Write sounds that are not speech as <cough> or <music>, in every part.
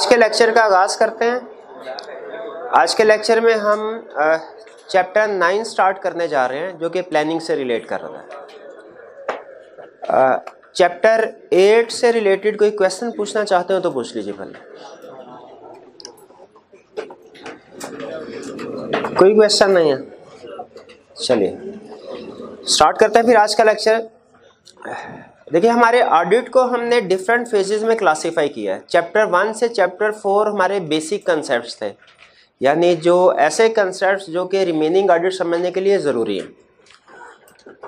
आज के लेक्चर का आगाज़ करते हैं आज के लेक्चर में हम चैप्टर नाइन स्टार्ट करने जा रहे हैं जो कि प्लानिंग से रिलेट कर रहा है चैप्टर एट से रिलेटेड कोई क्वेश्चन पूछना चाहते हो तो पूछ लीजिए पहले कोई क्वेश्चन नहीं है चलिए स्टार्ट करते हैं फिर आज का लेक्चर देखिए हमारे ऑडिट को हमने डिफरेंट फेजेस में क्लासिफाई किया है चैप्टर वन से चैप्टर फोर हमारे बेसिक कंसेप्ट थे यानी जो ऐसे कंसेप्ट जो कि रिमेनिंग ऑडिट समझने के लिए ज़रूरी है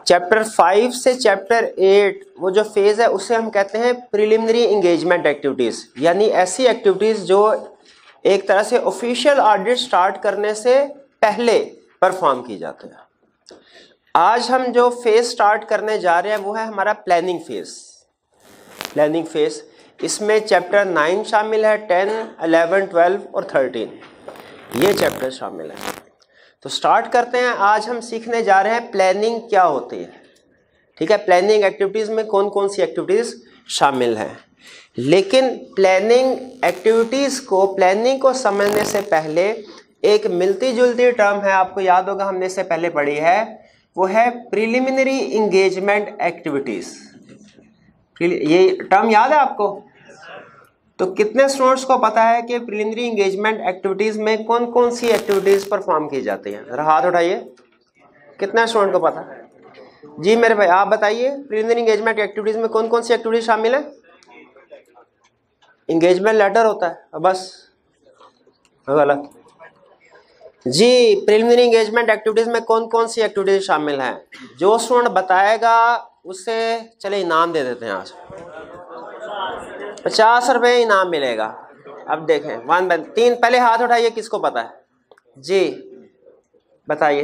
चैप्टर फाइव से चैप्टर एट वो जो फेज़ है उसे हम कहते हैं प्रिलिमिनरी इंगेजमेंट एक्टिविटीज़ यानी ऐसी एक्टिविटीज़ जो एक तरह से ऑफिशियल ऑडिट स्टार्ट करने से पहले परफॉर्म की जाती है आज हम जो फेज स्टार्ट करने जा रहे हैं वो है हमारा प्लानिंग फेज प्लानिंग फेज इसमें चैप्टर नाइन शामिल है टेन अलेवन ट्वेल्व और थर्टीन ये चैप्टर शामिल है तो स्टार्ट करते हैं आज हम सीखने जा रहे हैं प्लानिंग क्या होती है ठीक है प्लानिंग एक्टिविटीज़ में कौन कौन सी एक्टिविटीज़ शामिल हैं लेकिन प्लानिंग एक्टिविटीज़ को प्लानिंग को समझने से पहले एक मिलती जुलती टर्म है आपको याद होगा हमने इससे पहले पढ़ी है वो है प्रिलिमिनरी इंगेजमेंट एक्टिविटीज ये टर्म याद है आपको तो कितने स्टूडेंट्स को पता है कि प्रिलिमिनरी इंगेजमेंट एक्टिविटीज में कौन कौन सी एक्टिविटीज परफॉर्म की जाती है जरा हाथ उठाइए कितने स्टूडेंट को पता है जी मेरे भाई आप बताइए प्रिलिमिनरी इंगेजमेंट एक्टिविटीज में कौन कौन सी एक्टिविटीज शामिल है इंगेजमेंट लेटर होता है बस गलत जी प्रिलिमिनरी एंगेजमेंट एक्टिविटीज में कौन कौन सी एक्टिविटीज शामिल हैं जो स्टूडेंट बताएगा उससे चले इनाम दे देते हैं आज पचास रुपये इनाम मिलेगा अब देखें वन बाय तीन पहले हाथ उठाइए किसको पता है जी बताइए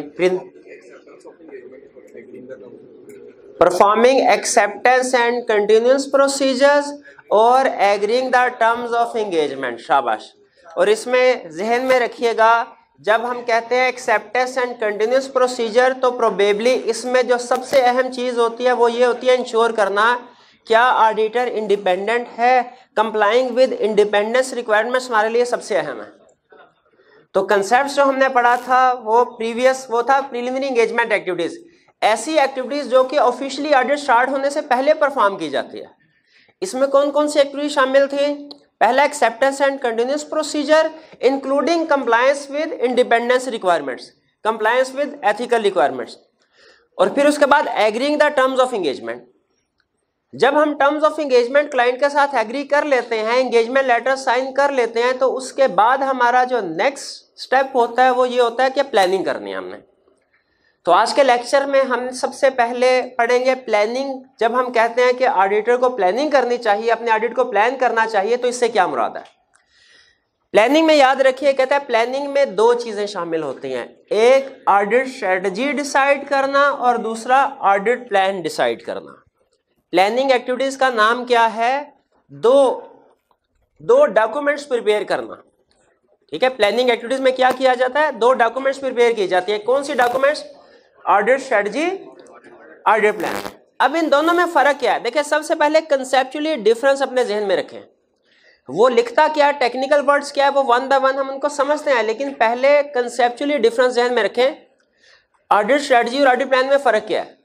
performing acceptance and continuous procedures और agreeing the terms of engagement शाबाश और इसमें जहन में रखिएगा जब हम कहते हैं एक्सेप्टेस एंड कंटिन्यूस प्रोसीजर तो प्रोबेबली इसमें जो सबसे अहम चीज़ होती है वो ये होती है इंश्योर करना क्या ऑडिटर इंडिपेंडेंट है कंप्लाइंग विद इंडिपेंडेंस रिक्वायरमेंट्स हमारे लिए सबसे अहम है तो कंसेप्ट जो हमने पढ़ा था वो प्रीवियस वो था प्रिलिमिनरी एंगेजमेंट एक्टिविटीज़ ऐसी एक्टिविटीज़ जो कि ऑफिशियली ऑडिट स्टार्ट होने से पहले परफॉर्म की जाती है इसमें कौन कौन सी एक्टिविटी शामिल थी पहला acceptance and continuous procedure including compliance with independence requirements compliance with ethical requirements और फिर उसके बाद agreeing the terms of engagement जब हम टर्म्स ऑफ एंगेजमेंट क्लाइंट के साथ एग्री कर लेते हैं एंगेजमेंट लेटर साइन कर लेते हैं तो उसके बाद हमारा जो नेक्स्ट स्टेप होता है वो ये होता है कि प्लानिंग करनी है हमने तो आज के लेक्चर में हम सबसे पहले पढ़ेंगे प्लानिंग जब हम कहते हैं कि ऑडिटर को प्लानिंग करनी चाहिए अपने ऑडिट को प्लान करना चाहिए तो इससे क्या मुराद है प्लानिंग में याद रखिए कहता है प्लानिंग में दो चीज़ें शामिल होती हैं एक ऑडिट स्ट्रेटजी डिसाइड करना और दूसरा ऑडिट प्लान डिसाइड करना प्लानिंग एक्टिविटीज़ का नाम क्या है दो दो डॉक्यूमेंट्स प्रिपेयर करना ठीक है प्लानिंग एक्टिविटीज़ में क्या किया जाता है दो डॉक्यूमेंट्स प्रिपेयर की जाती है कौन सी documents order strategy order plan अब इन दोनों में फर्क क्या है देखिए सबसे पहले कंसेप्चुअली डिफरेंस अपने जहन में रखें वो लिखता क्या टेक्निकल वर्ड्स क्या है वो वन बाय वन हम उनको समझते हैं लेकिन पहले कंसेप्चुअली डिफरेंस जहन में रखें ऑडिट स्ट्रेटजी और ऑडिट प्लान में फ़र्क क्या है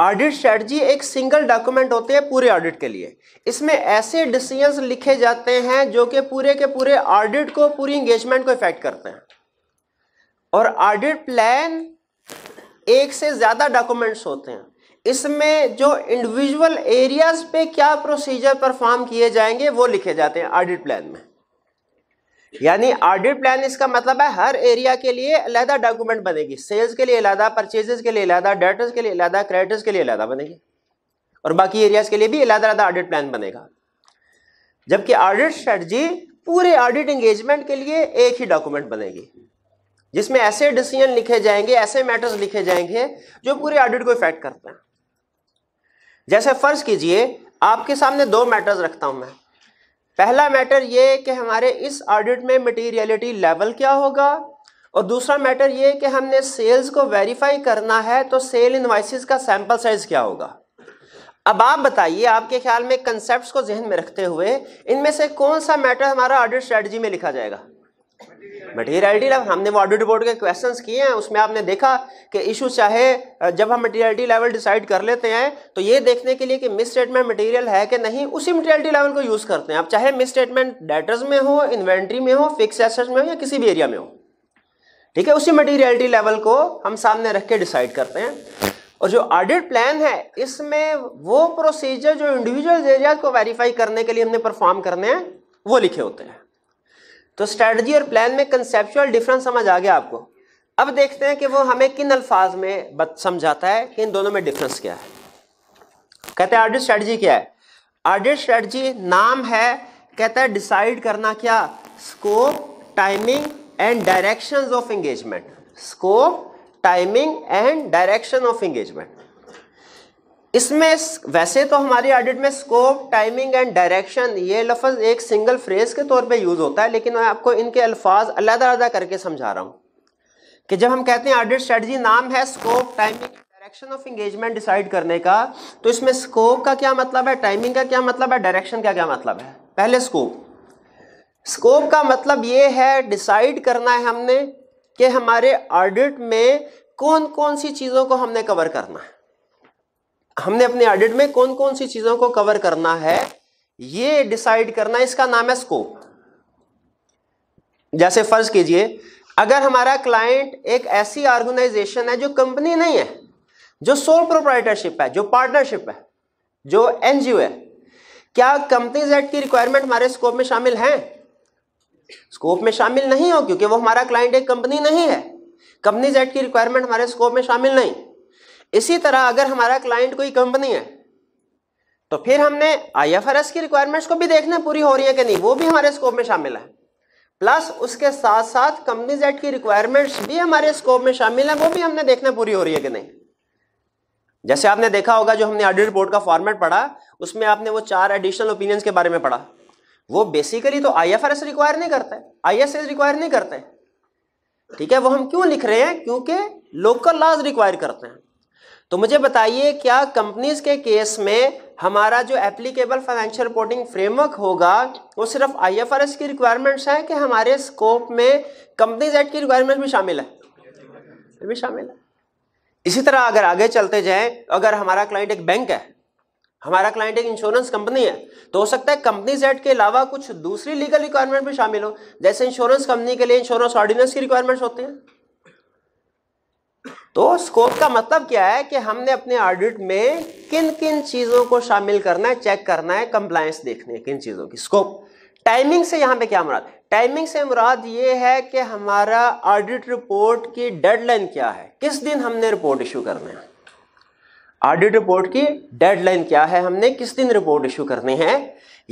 ऑडिट स्ट्रेटजी एक सिंगल डॉक्यूमेंट होते हैं पूरे ऑडिट के लिए इसमें ऐसे डिसीजंस लिखे जाते हैं जो कि पूरे के पूरे ऑडिट को पूरी इंगेजमेंट को इफेक्ट करते हैं और ऑडिट प्लान एक से ज़्यादा डॉक्यूमेंट्स होते हैं इसमें जो इंडिविजुअल एरियाज पे क्या प्रोसीजर परफॉर्म किए जाएंगे वो लिखे जाते हैं ऑडिट प्लान में यानी ऑडिट प्लान इसका मतलब है हर एरिया के लिए अलहदा डॉक्यूमेंट बनेगी सेल्स के लिए अलहदा परचेजेस के लिए अलहदा डेटर्स के लिए अलहदा क्रेडिटर्स के लिए अलहदा बनेगी और बाकी एरियाज के लिए भी अलहदा अलहदा ऑडिट प्लान बनेगा जबकि ऑडिट स्ट्रेटजी पूरे ऑडिट एंगेजमेंट के लिए एक ही डॉक्यूमेंट बनेगी जिसमें ऐसे डिसीजन लिखे जाएंगे ऐसे मैटर्स लिखे जाएंगे जो पूरे ऑडिट को इफेक्ट करते हैं जैसे फर्ज कीजिए आपके सामने दो मैटर्स रखता हूं मैं पहला मैटर ये कि हमारे इस ऑडिट में मटीरियलिटी लेवल क्या होगा और दूसरा मैटर ये कि हमने सेल्स को वेरीफाई करना है तो सेल इनवाइसिस का सैंपल साइज क्या होगा अब आप बताइए आपके ख्याल में कंसेप्ट को जहन में रखते हुए इनमें से कौन सा मैटर हमारा ऑडिट स्ट्रेटजी में लिखा जाएगा मटेरियलिटी लेवल हमने वो ऑडिट बोर्ड के क्वेश्चंस किए हैं उसमें आपने देखा कि इशू चाहे जब हम मटेरियलिटी लेवल डिसाइड कर लेते हैं तो ये देखने के लिए कि मिस स्टेटमेंट मटेरियल है कि नहीं उसी मटेरियलिटी लेवल को यूज़ करते हैं आप चाहे मिस स्टेटमेंट डेटर्स में हो इन्वेंट्री में हो फिक्स एसेट्स में हो या किसी भी एरिया में हो ठीक है उसी मटीरियलिटी लेवल को हम सामने रख के डिसाइड करते हैं और जो ऑडिट प्लान है इसमें वो प्रोसीजर जो इंडिविजुअल एरियाज को वेरीफाई करने के लिए हमने परफॉर्म करने हैं वो लिखे होते हैं तो स्ट्रेटजी और प्लान में कंसेप्चुअल डिफरेंस समझ आ गया आपको अब देखते हैं कि वो हमें किन अल्फाज में समझाता है कि इन दोनों में डिफरेंस क्या है कहते हैं ऑडिट स्ट्रेटजी क्या है आर्डिट स्ट्रेटजी नाम है कहता है डिसाइड करना क्या scope timing and directions of engagement scope timing and direction of engagement इसमें वैसे तो हमारी ऑडिट में स्कोप टाइमिंग एंड डायरेक्शन ये लफ्ज़ एक सिंगल फ्रेज के तौर पे यूज़ होता है लेकिन मैं आपको इनके अल्फाज अलहदा अलहदा करके समझा रहा हूँ कि जब हम कहते हैं ऑडिट स्ट्रेटजी नाम है scope timing direction of engagement decide करने का तो इसमें स्कोप का क्या मतलब है टाइमिंग का क्या मतलब है डायरेक्शन का क्या मतलब है पहले स्कोप स्कोप का मतलब ये है डिसाइड करना है हमने कि हमारे ऑडिट में कौन कौन सी चीज़ों को हमने कवर करना है हमने अपने ऑडिट में कौन कौन सी चीजों को कवर करना है ये डिसाइड करना इसका नाम है स्कोप जैसे फर्ज कीजिए अगर हमारा क्लाइंट एक ऐसी ऑर्गेनाइजेशन है जो कंपनी नहीं है जो सोल प्रोप्राइटरशिप है जो पार्टनरशिप है जो एनजीओ है क्या कंपनीज एक्ट की रिक्वायरमेंट हमारे स्कोप में शामिल है स्कोप में शामिल नहीं हो क्योंकि वो हमारा क्लाइंट एक कंपनी नहीं है कंपनीज एक्ट की रिक्वायरमेंट हमारे स्कोप में शामिल नहीं इसी तरह अगर हमारा क्लाइंट कोई कंपनी है तो फिर हमने आईएफआरएस की रिक्वायरमेंट्स को भी देखना पूरी हो रही है कि नहीं वो भी हमारे स्कोप में शामिल है प्लस उसके साथ साथ कंपनी जेट की रिक्वायरमेंट्स भी हमारे स्कोप में शामिल है वो भी हमने देखना पूरी हो रही है कि नहीं जैसे आपने देखा होगा जो हमने ऑडिट रिपोर्ट का फॉर्मेट पढ़ा उसमें आपने वो चार एडिशनल ओपिनियंस के बारे में पढ़ा वो बेसिकली तो आईएफआरएस रिक्वायर नहीं करता एस आईएसएस रिक्वायर नहीं करते ठीक है वो हम क्यों लिख रहे हैं क्योंकि लोकल लॉज रिक्वायर करते हैं तो मुझे बताइए क्या कंपनीज के केस में हमारा जो एप्लीकेबल फाइनेंशियल रिपोर्टिंग फ्रेमवर्क होगा वो सिर्फ आईएफआरएस की रिक्वायरमेंट्स हैं कि हमारे स्कोप में कंपनीज एक्ट की रिक्वायरमेंट भी शामिल है भी शामिल है इसी तरह अगर आगे चलते जाएं अगर हमारा क्लाइंट एक बैंक है हमारा क्लाइंट एक इंश्योरेंस कंपनी है तो हो सकता है कंपनी सेट के अलावा कुछ दूसरी लीगल रिक्वायरमेंट भी शामिल हो जैसे इंश्योरेंस कंपनी के लिए इंश्योरेंस ऑर्डिनेंस की रिक्वायरमेंट्स होती हैं तो स्कोप का मतलब क्या है कि हमने अपने ऑडिट में किन किन चीज़ों को शामिल करना है चेक करना है कंप्लायंस देखने किन चीज़ों की स्कोप टाइमिंग से यहाँ पे क्या मुराद टाइमिंग से मुराद ये है कि हमारा ऑडिट रिपोर्ट की डेडलाइन क्या है किस दिन हमने रिपोर्ट इशू करना है ऑडिट रिपोर्ट की डेडलाइन क्या है हमने किस दिन रिपोर्ट इशू करनी है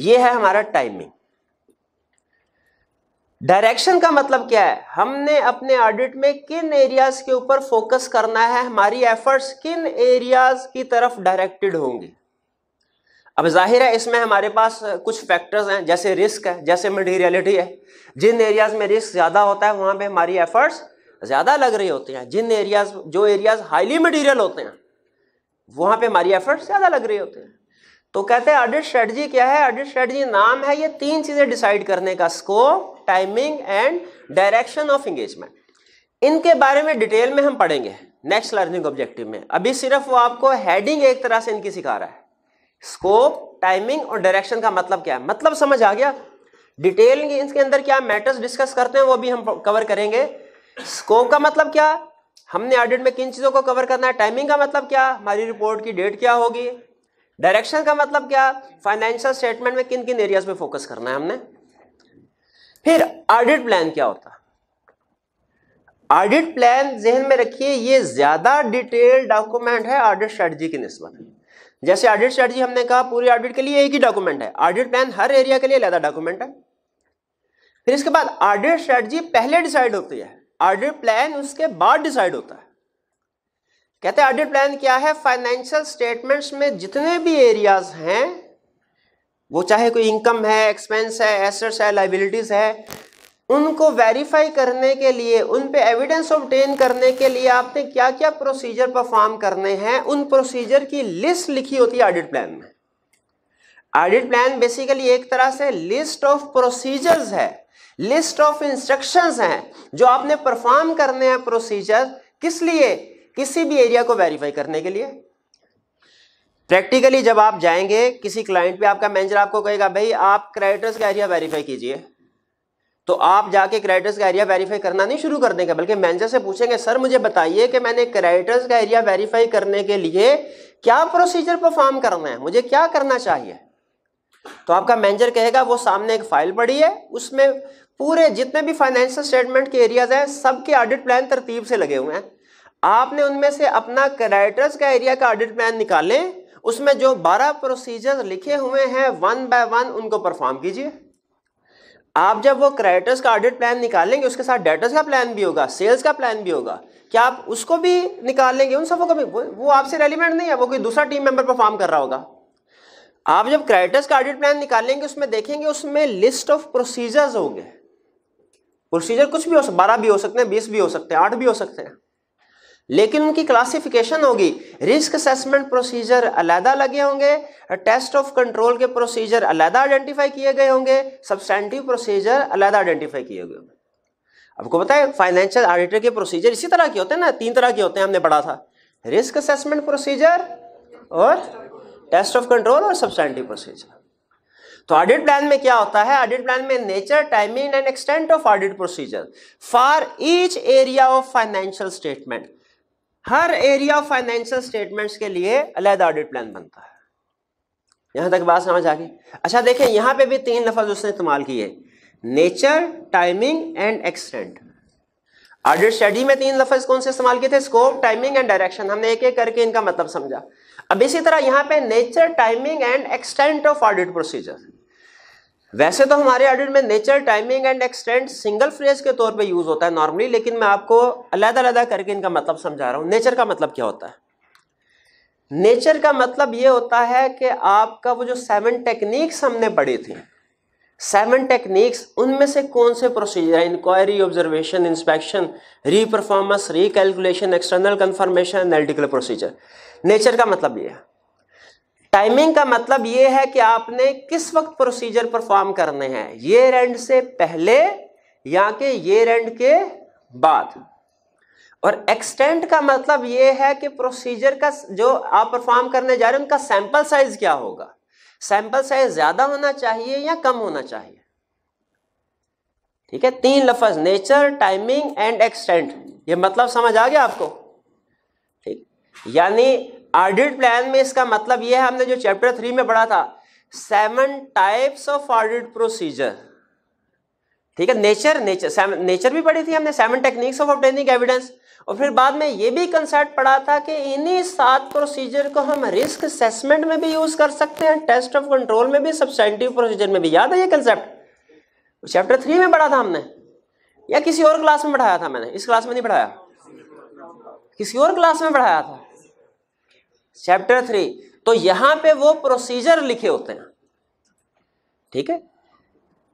यह है हमारा टाइमिंग डायरेक्शन का मतलब क्या है हमने अपने ऑडिट में किन एरियाज के ऊपर फोकस करना है हमारी एफर्ट्स किन एरियाज की तरफ डायरेक्टेड होंगी अब जाहिर है इसमें हमारे पास कुछ फैक्टर्स हैं जैसे रिस्क है जैसे मटीरियलिटी है जिन एरियाज में रिस्क ज़्यादा होता है वहाँ पे हमारी एफर्ट्स ज़्यादा लग रही होती हैं जिन एरियाज जो एरियाज हाईली मटीरियल होते हैं वहाँ पे हमारी एफर्ट्स ज़्यादा लग रही होते हैं तो कहते हैं ऑडिट स्ट्रेटजी क्या है ऑडिट स्ट्रेटजी नाम है ये तीन चीज़ें डिसाइड करने का scope timing and direction of engagement इनके बारे में डिटेल में हम पढ़ेंगे नेक्स्ट लर्निंग ऑब्जेक्टिव में अभी सिर्फ वो आपको हेडिंग एक तरह से इनकी सिखा रहा है स्कोप टाइमिंग और डायरेक्शन का मतलब क्या है मतलब समझ आ गया डिटेल इसके अंदर क्या मैटर्स डिस्कस करते हैं वो भी हम कवर करेंगे स्कोप का मतलब क्या हमने ऑडिट में किन चीज़ों को कवर करना है टाइमिंग का मतलब क्या हमारी रिपोर्ट की डेट क्या होगी डायरेक्शन का मतलब क्या फाइनेंशियल स्टेटमेंट में किन किन एरियाज में फोकस करना है हमने फिर ऑडिट प्लान क्या होता ऑडिट प्लान जहन में रखिए ये ज्यादा डिटेल डॉक्यूमेंट है ऑडिट स्ट्रेटजी की नस्बत जैसे ऑडिट स्ट्रेटजी हमने कहा पूरी ऑडिट के लिए एक ही डॉक्यूमेंट है ऑडिट प्लान हर एरिया के लिए ज्यादा डॉक्यूमेंट है फिर इसके बाद ऑडिट स्ट्रेटजी पहले डिसाइड होती है ऑडिट प्लान उसके बाद डिसाइड होता है कहते हैं ऑडिट प्लान क्या है फाइनेंशियल स्टेटमेंट्स में जितने भी एरियाज हैं वो चाहे कोई इनकम है एक्सपेंस है एसेट्स है लाइबिलिटीज है उनको वेरीफाई करने के लिए उन पे एविडेंस ऑब्टेन करने के लिए आपने क्या क्या प्रोसीजर परफॉर्म करने हैं उन प्रोसीजर की लिस्ट लिखी होती है ऑडिट प्लान में ऑडिट प्लान बेसिकली एक तरह से लिस्ट ऑफ प्रोसीजर्स है लिस्ट ऑफ इंस्ट्रक्शंस हैं जो आपने परफॉर्म करने हैं प्रोसीजर किस लिए किसी भी एरिया को वेरीफाई करने के लिए प्रैक्टिकली जब आप जाएंगे किसी क्लाइंट पे आपका मैनेजर आपको कहेगा भाई आप क्रेडिटर्स का एरिया वेरीफाई कीजिए तो आप जाके क्रेडिटर्स का एरिया वेरीफाई करना नहीं शुरू कर देंगे बल्कि मैनेजर से पूछेंगे सर मुझे बताइए कि मैंने क्रेडिटर्स का एरिया वेरीफाई करने के लिए क्या प्रोसीजर परफॉर्म करना है मुझे क्या करना चाहिए तो आपका मैनेजर कहेगा वो सामने एक फाइल पड़ी है उसमें पूरे जितने भी फाइनेंशियल स्टेटमेंट के एरियाज हैं सबके ऑडिट प्लान तरतीब से लगे हुए हैं आपने उनमें से अपना क्रेडिटर्स का एरिया का ऑडिट प्लान निकालें उसमें जो बारह प्रोसीजर लिखे हुए हैं वन बाय वन उनको परफॉर्म कीजिए आप जब वो क्रेडिटर्स का ऑडिट प्लान निकालेंगे उसके साथ डेटर्स का प्लान भी होगा सेल्स का प्लान भी होगा क्या आप उसको भी निकालेंगे उन सबों को भी वो, वो आपसे रेलिवेंट नहीं है वो कोई दूसरा टीम मेंबर परफॉर्म कर रहा होगा आप जब क्रेडिटर्स का ऑडिट प्लान निकालेंगे उसमें देखेंगे उसमें लिस्ट ऑफ प्रोसीजर्स होंगे प्रोसीजर कुछ भी हो सकते बारह भी हो सकते हैं बीस भी हो सकते हैं आठ भी हो सकते हैं लेकिन उनकी क्लासिफिकेशन होगी रिस्क असेसमेंट प्रोसीजर अलहदा लगे होंगे टेस्ट ऑफ कंट्रोल के प्रोसीजर अलहदा आइडेंटिफाई किए गए होंगे सब्सटेंटिव प्रोसीजर अलहदा आइडेंटिफाई किए गए होंगे आपको पता है फाइनेंशियल ऑडिटर के प्रोसीजर इसी तरह के होते हैं ना तीन तरह के होते हैं हमने पढ़ा था रिस्क असेसमेंट प्रोसीजर और टेस्ट ऑफ कंट्रोल और सब्सटेंटिव प्रोसीजर तो ऑडिट प्लान में क्या होता है ऑडिट प्लान में nature timing and extent of audit procedure for each area of financial statement हर एरिया ऑफ फाइनेंशियल स्टेटमेंट्स के लिए अलग ऑडिट प्लान बनता है यहां तक बात समझ आ गई अच्छा देखें यहां पे भी तीन लफज उसने इस्तेमाल किए nature timing and extent audit study में तीन लफज कौन से इस्तेमाल किए थे स्कोप टाइमिंग एंड डायरेक्शन हमने एक एक करके इनका मतलब समझा अब इसी तरह यहाँ पे nature timing and extent of audit procedure वैसे तो हमारे ऑडिट में nature timing and extent single phrase के तौर पे यूज होता है नॉर्मली लेकिन मैं आपको अलग अलग करके इनका मतलब समझा रहा हूँ नेचर का मतलब क्या होता है नेचर का मतलब ये होता है कि आपका वो जो सेवन टेक्निक्स हमने पढ़ी थी सेवन टेक्निक्स उनमें से कौन से प्रोसीजर है inquiry observation inspection reperformance recalculation external confirmation analytical procedure nature का मतलब ये है टाइमिंग का मतलब यह है कि आपने किस वक्त प्रोसीजर परफॉर्म करने हैं ये रेंड से पहले या के ये रेंड के बाद और एक्सटेंट का मतलब यह है कि प्रोसीजर का जो आप परफॉर्म करने जा रहे हैं उनका सैंपल साइज क्या होगा सैंपल साइज ज्यादा होना चाहिए या कम होना चाहिए ठीक है तीन लफज नेचर टाइमिंग एंड एक्सटेंट ये मतलब समझ आ गया आपको ठीक यानी ऑडिट प्लान में इसका मतलब यह है हमने जो चैप्टर थ्री में पढ़ा था seven types of audit procedure ठीक है नेचर नेचर नेचर भी पढ़ी थी हमने seven techniques of obtaining evidence और फिर बाद में ये भी कंसेप्ट पढ़ा था कि इन्हीं सात प्रोसीजर को हम रिस्क असेसमेंट में भी यूज कर सकते हैं टेस्ट ऑफ कंट्रोल में भी सब्सटेंटिव प्रोसीजर में भी याद है ये कंसेप्ट चैप्टर थ्री में पढ़ा था हमने या किसी और क्लास में पढ़ाया था मैंने इस क्लास में नहीं पढ़ाया किसी और क्लास में पढ़ाया था चैप्टर थ्री तो यहां पे वो प्रोसीजर लिखे होते हैं ठीक है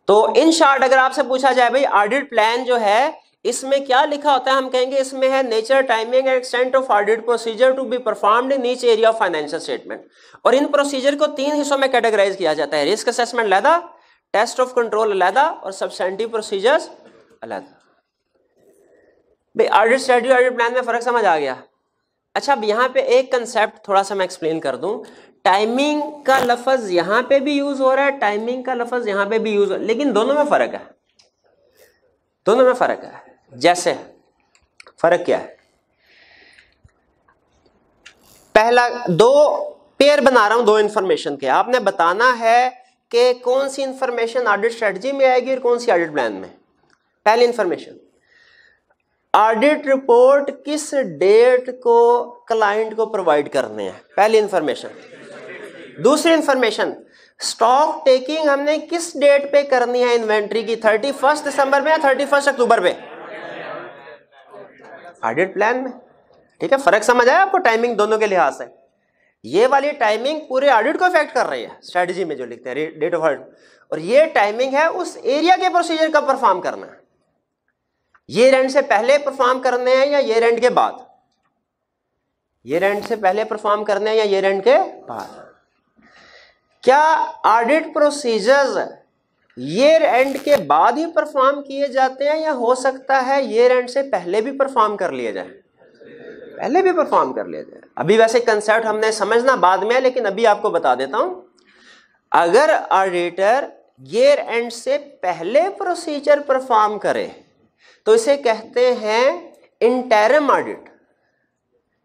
तो इन शॉर्ट अगर आपसे पूछा जाए भाई ऑडिट प्लान जो है इसमें क्या लिखा होता है हम कहेंगे इसमें है nature timing and extent of audit procedure to be performed in each area of financial statement और इन प्रोसीजर को तीन हिस्सों में कैटेगराइज किया जाता है रिस्क असेसमेंट अलहदा टेस्ट ऑफ कंट्रोल अलहदा और सब्सटेंटिव प्रोसीजर्स अलहदा भाई ऑडिट स्टडी ऑडिट प्लान में फर्क समझ आ गया अच्छा अब यहाँ पे एक कंसेप्ट थोड़ा सा मैं एक्सप्लेन कर दूँ टाइमिंग का लफज यहाँ पे भी यूज हो रहा है टाइमिंग का लफज यहाँ पे भी यूज हो रहा है लेकिन दोनों में फर्क है दोनों में फर्क है जैसे फर्क क्या है पहला दो पेयर बना रहा हूं दो इंफॉर्मेशन के आपने बताना है कि कौन सी इंफॉर्मेशन ऑडिट स्ट्रेटजी में आएगी और कौन सी ऑडिट प्लान में पहली इंफॉर्मेशन ऑडिट रिपोर्ट किस डेट को क्लाइंट को प्रोवाइड करने हैं पहली इंफॉर्मेशन दूसरी इंफॉर्मेशन स्टॉक टेकिंग हमने किस डेट पे करनी है इन्वेंट्री की थर्टी फर्स्ट दिसंबर में या थर्टी फर्स्ट अक्टूबर में ऑडिट प्लान में ठीक है फर्क समझ आया आपको टाइमिंग दोनों के लिहाज से ये वाली टाइमिंग पूरे ऑडिट को इफेक्ट कर रही है स्ट्रेटजी में जो लिखते हैं डेट ऑफ ऑडिट और ये टाइमिंग है उस एरिया के प्रोसीजर का परफॉर्म करना है ये रेंट से पहले परफॉर्म करने हैं या ये रेंट के बाद ये रेंट से पहले परफॉर्म करने हैं या ये रेंट के बाद क्या ऑडिट प्रोसीजर्स ईयर एंड के बाद ही परफॉर्म किए जाते हैं या हो सकता है ईयर एंड से पहले भी परफॉर्म कर लिए जाए पहले भी परफॉर्म कर लिए जाए अभी वैसे कंसेप्ट हमने समझना बाद में है लेकिन अभी आपको बता देता हूं अगर ऑडिटर ईयर एंड से पहले प्रोसीजर परफॉर्म करे तो इसे कहते हैं इंटेरम ऑडिट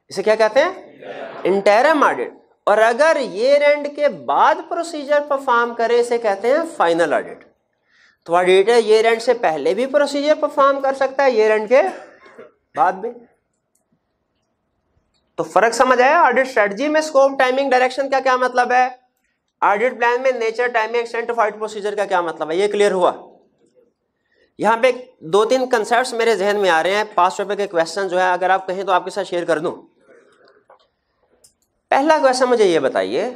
इसे क्या कहते हैं इंटेरम ऑडिट और अगर ये एंड के बाद प्रोसीजर परफॉर्म करे इसे कहते हैं फाइनल ऑडिट तो ऑडिटर ये एंड से पहले भी प्रोसीजर परफॉर्म कर सकता है ये एंड के बाद भी तो फर्क समझ आया ऑडिट स्ट्रेटजी में स्कोप टाइमिंग डायरेक्शन का क्या मतलब है ऑडिट प्लान में nature timing extent of audit procedure का क्या मतलब है ये क्लियर हुआ यहाँ पे दो तीन कंसेप्ट मेरे जहन में आ रहे हैं पांच रुपए के क्वेश्चन जो है अगर आप कहें तो आपके साथ शेयर कर दू पहला क्वेश्चन मुझे ये बताइए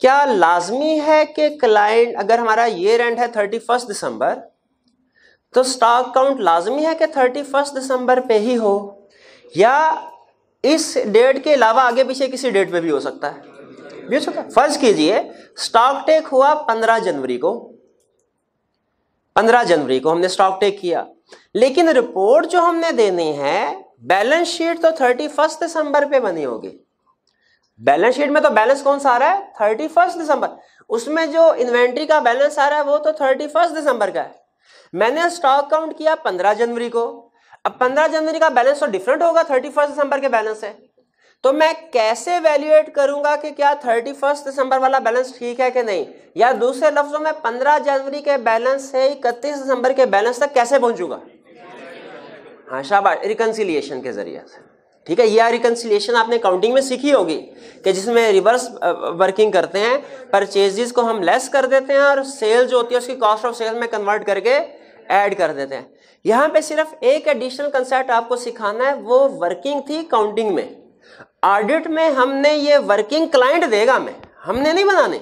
क्या लाजमी है कि क्लाइंट अगर हमारा ईयर एंड है थर्टी फर्स्ट दिसंबर तो स्टॉक काउंट लाजमी है कि थर्टी फर्स्ट दिसंबर पे ही हो या इस डेट के अलावा आगे पीछे किसी डेट पे भी हो सकता है फर्ज कीजिए स्टॉक टेक हुआ पंद्रह जनवरी को 15 जनवरी को हमने स्टॉक टेक किया लेकिन रिपोर्ट जो हमने देनी है बैलेंस शीट तो थर्टी फर्स्ट दिसंबर पे बनी होगी बैलेंस शीट में तो बैलेंस कौन सा आ रहा है 31 दिसंबर उसमें जो इन्वेंट्री का बैलेंस आ रहा है वो तो थर्टी फर्स्ट दिसंबर का है मैंने स्टॉक काउंट किया पंद्रह जनवरी को अब पंद्रह जनवरी का बैलेंस तो डिफरेंट होगा थर्टी फर्स्ट दिसंबर के बैलेंस से तो मैं कैसे वैल्यूएट करूंगा कि क्या थर्टी फर्स्ट दिसंबर वाला बैलेंस ठीक है कि नहीं या दूसरे लफ्जों में पंद्रह जनवरी के बैलेंस से इकतीस दिसंबर के बैलेंस तक कैसे पहुंचूंगा हाँ शाबाश रिकनसिलियेशन के जरिए से ठीक है यह रिकनसिलियेशन आपने काउंटिंग में सीखी होगी कि जिसमें रिवर्स वर्किंग करते हैं परचेजेस को हम लेस कर देते हैं और सेल जो होती है उसकी कॉस्ट ऑफ सेल में कन्वर्ट करके ऐड कर देते हैं यहां पे सिर्फ एक एडिशनल कंसेप्ट आपको सिखाना है वो वर्किंग थी काउंटिंग में ऑडिट में हमने ये वर्किंग क्लाइंट देगा मैं हमने नहीं बनाने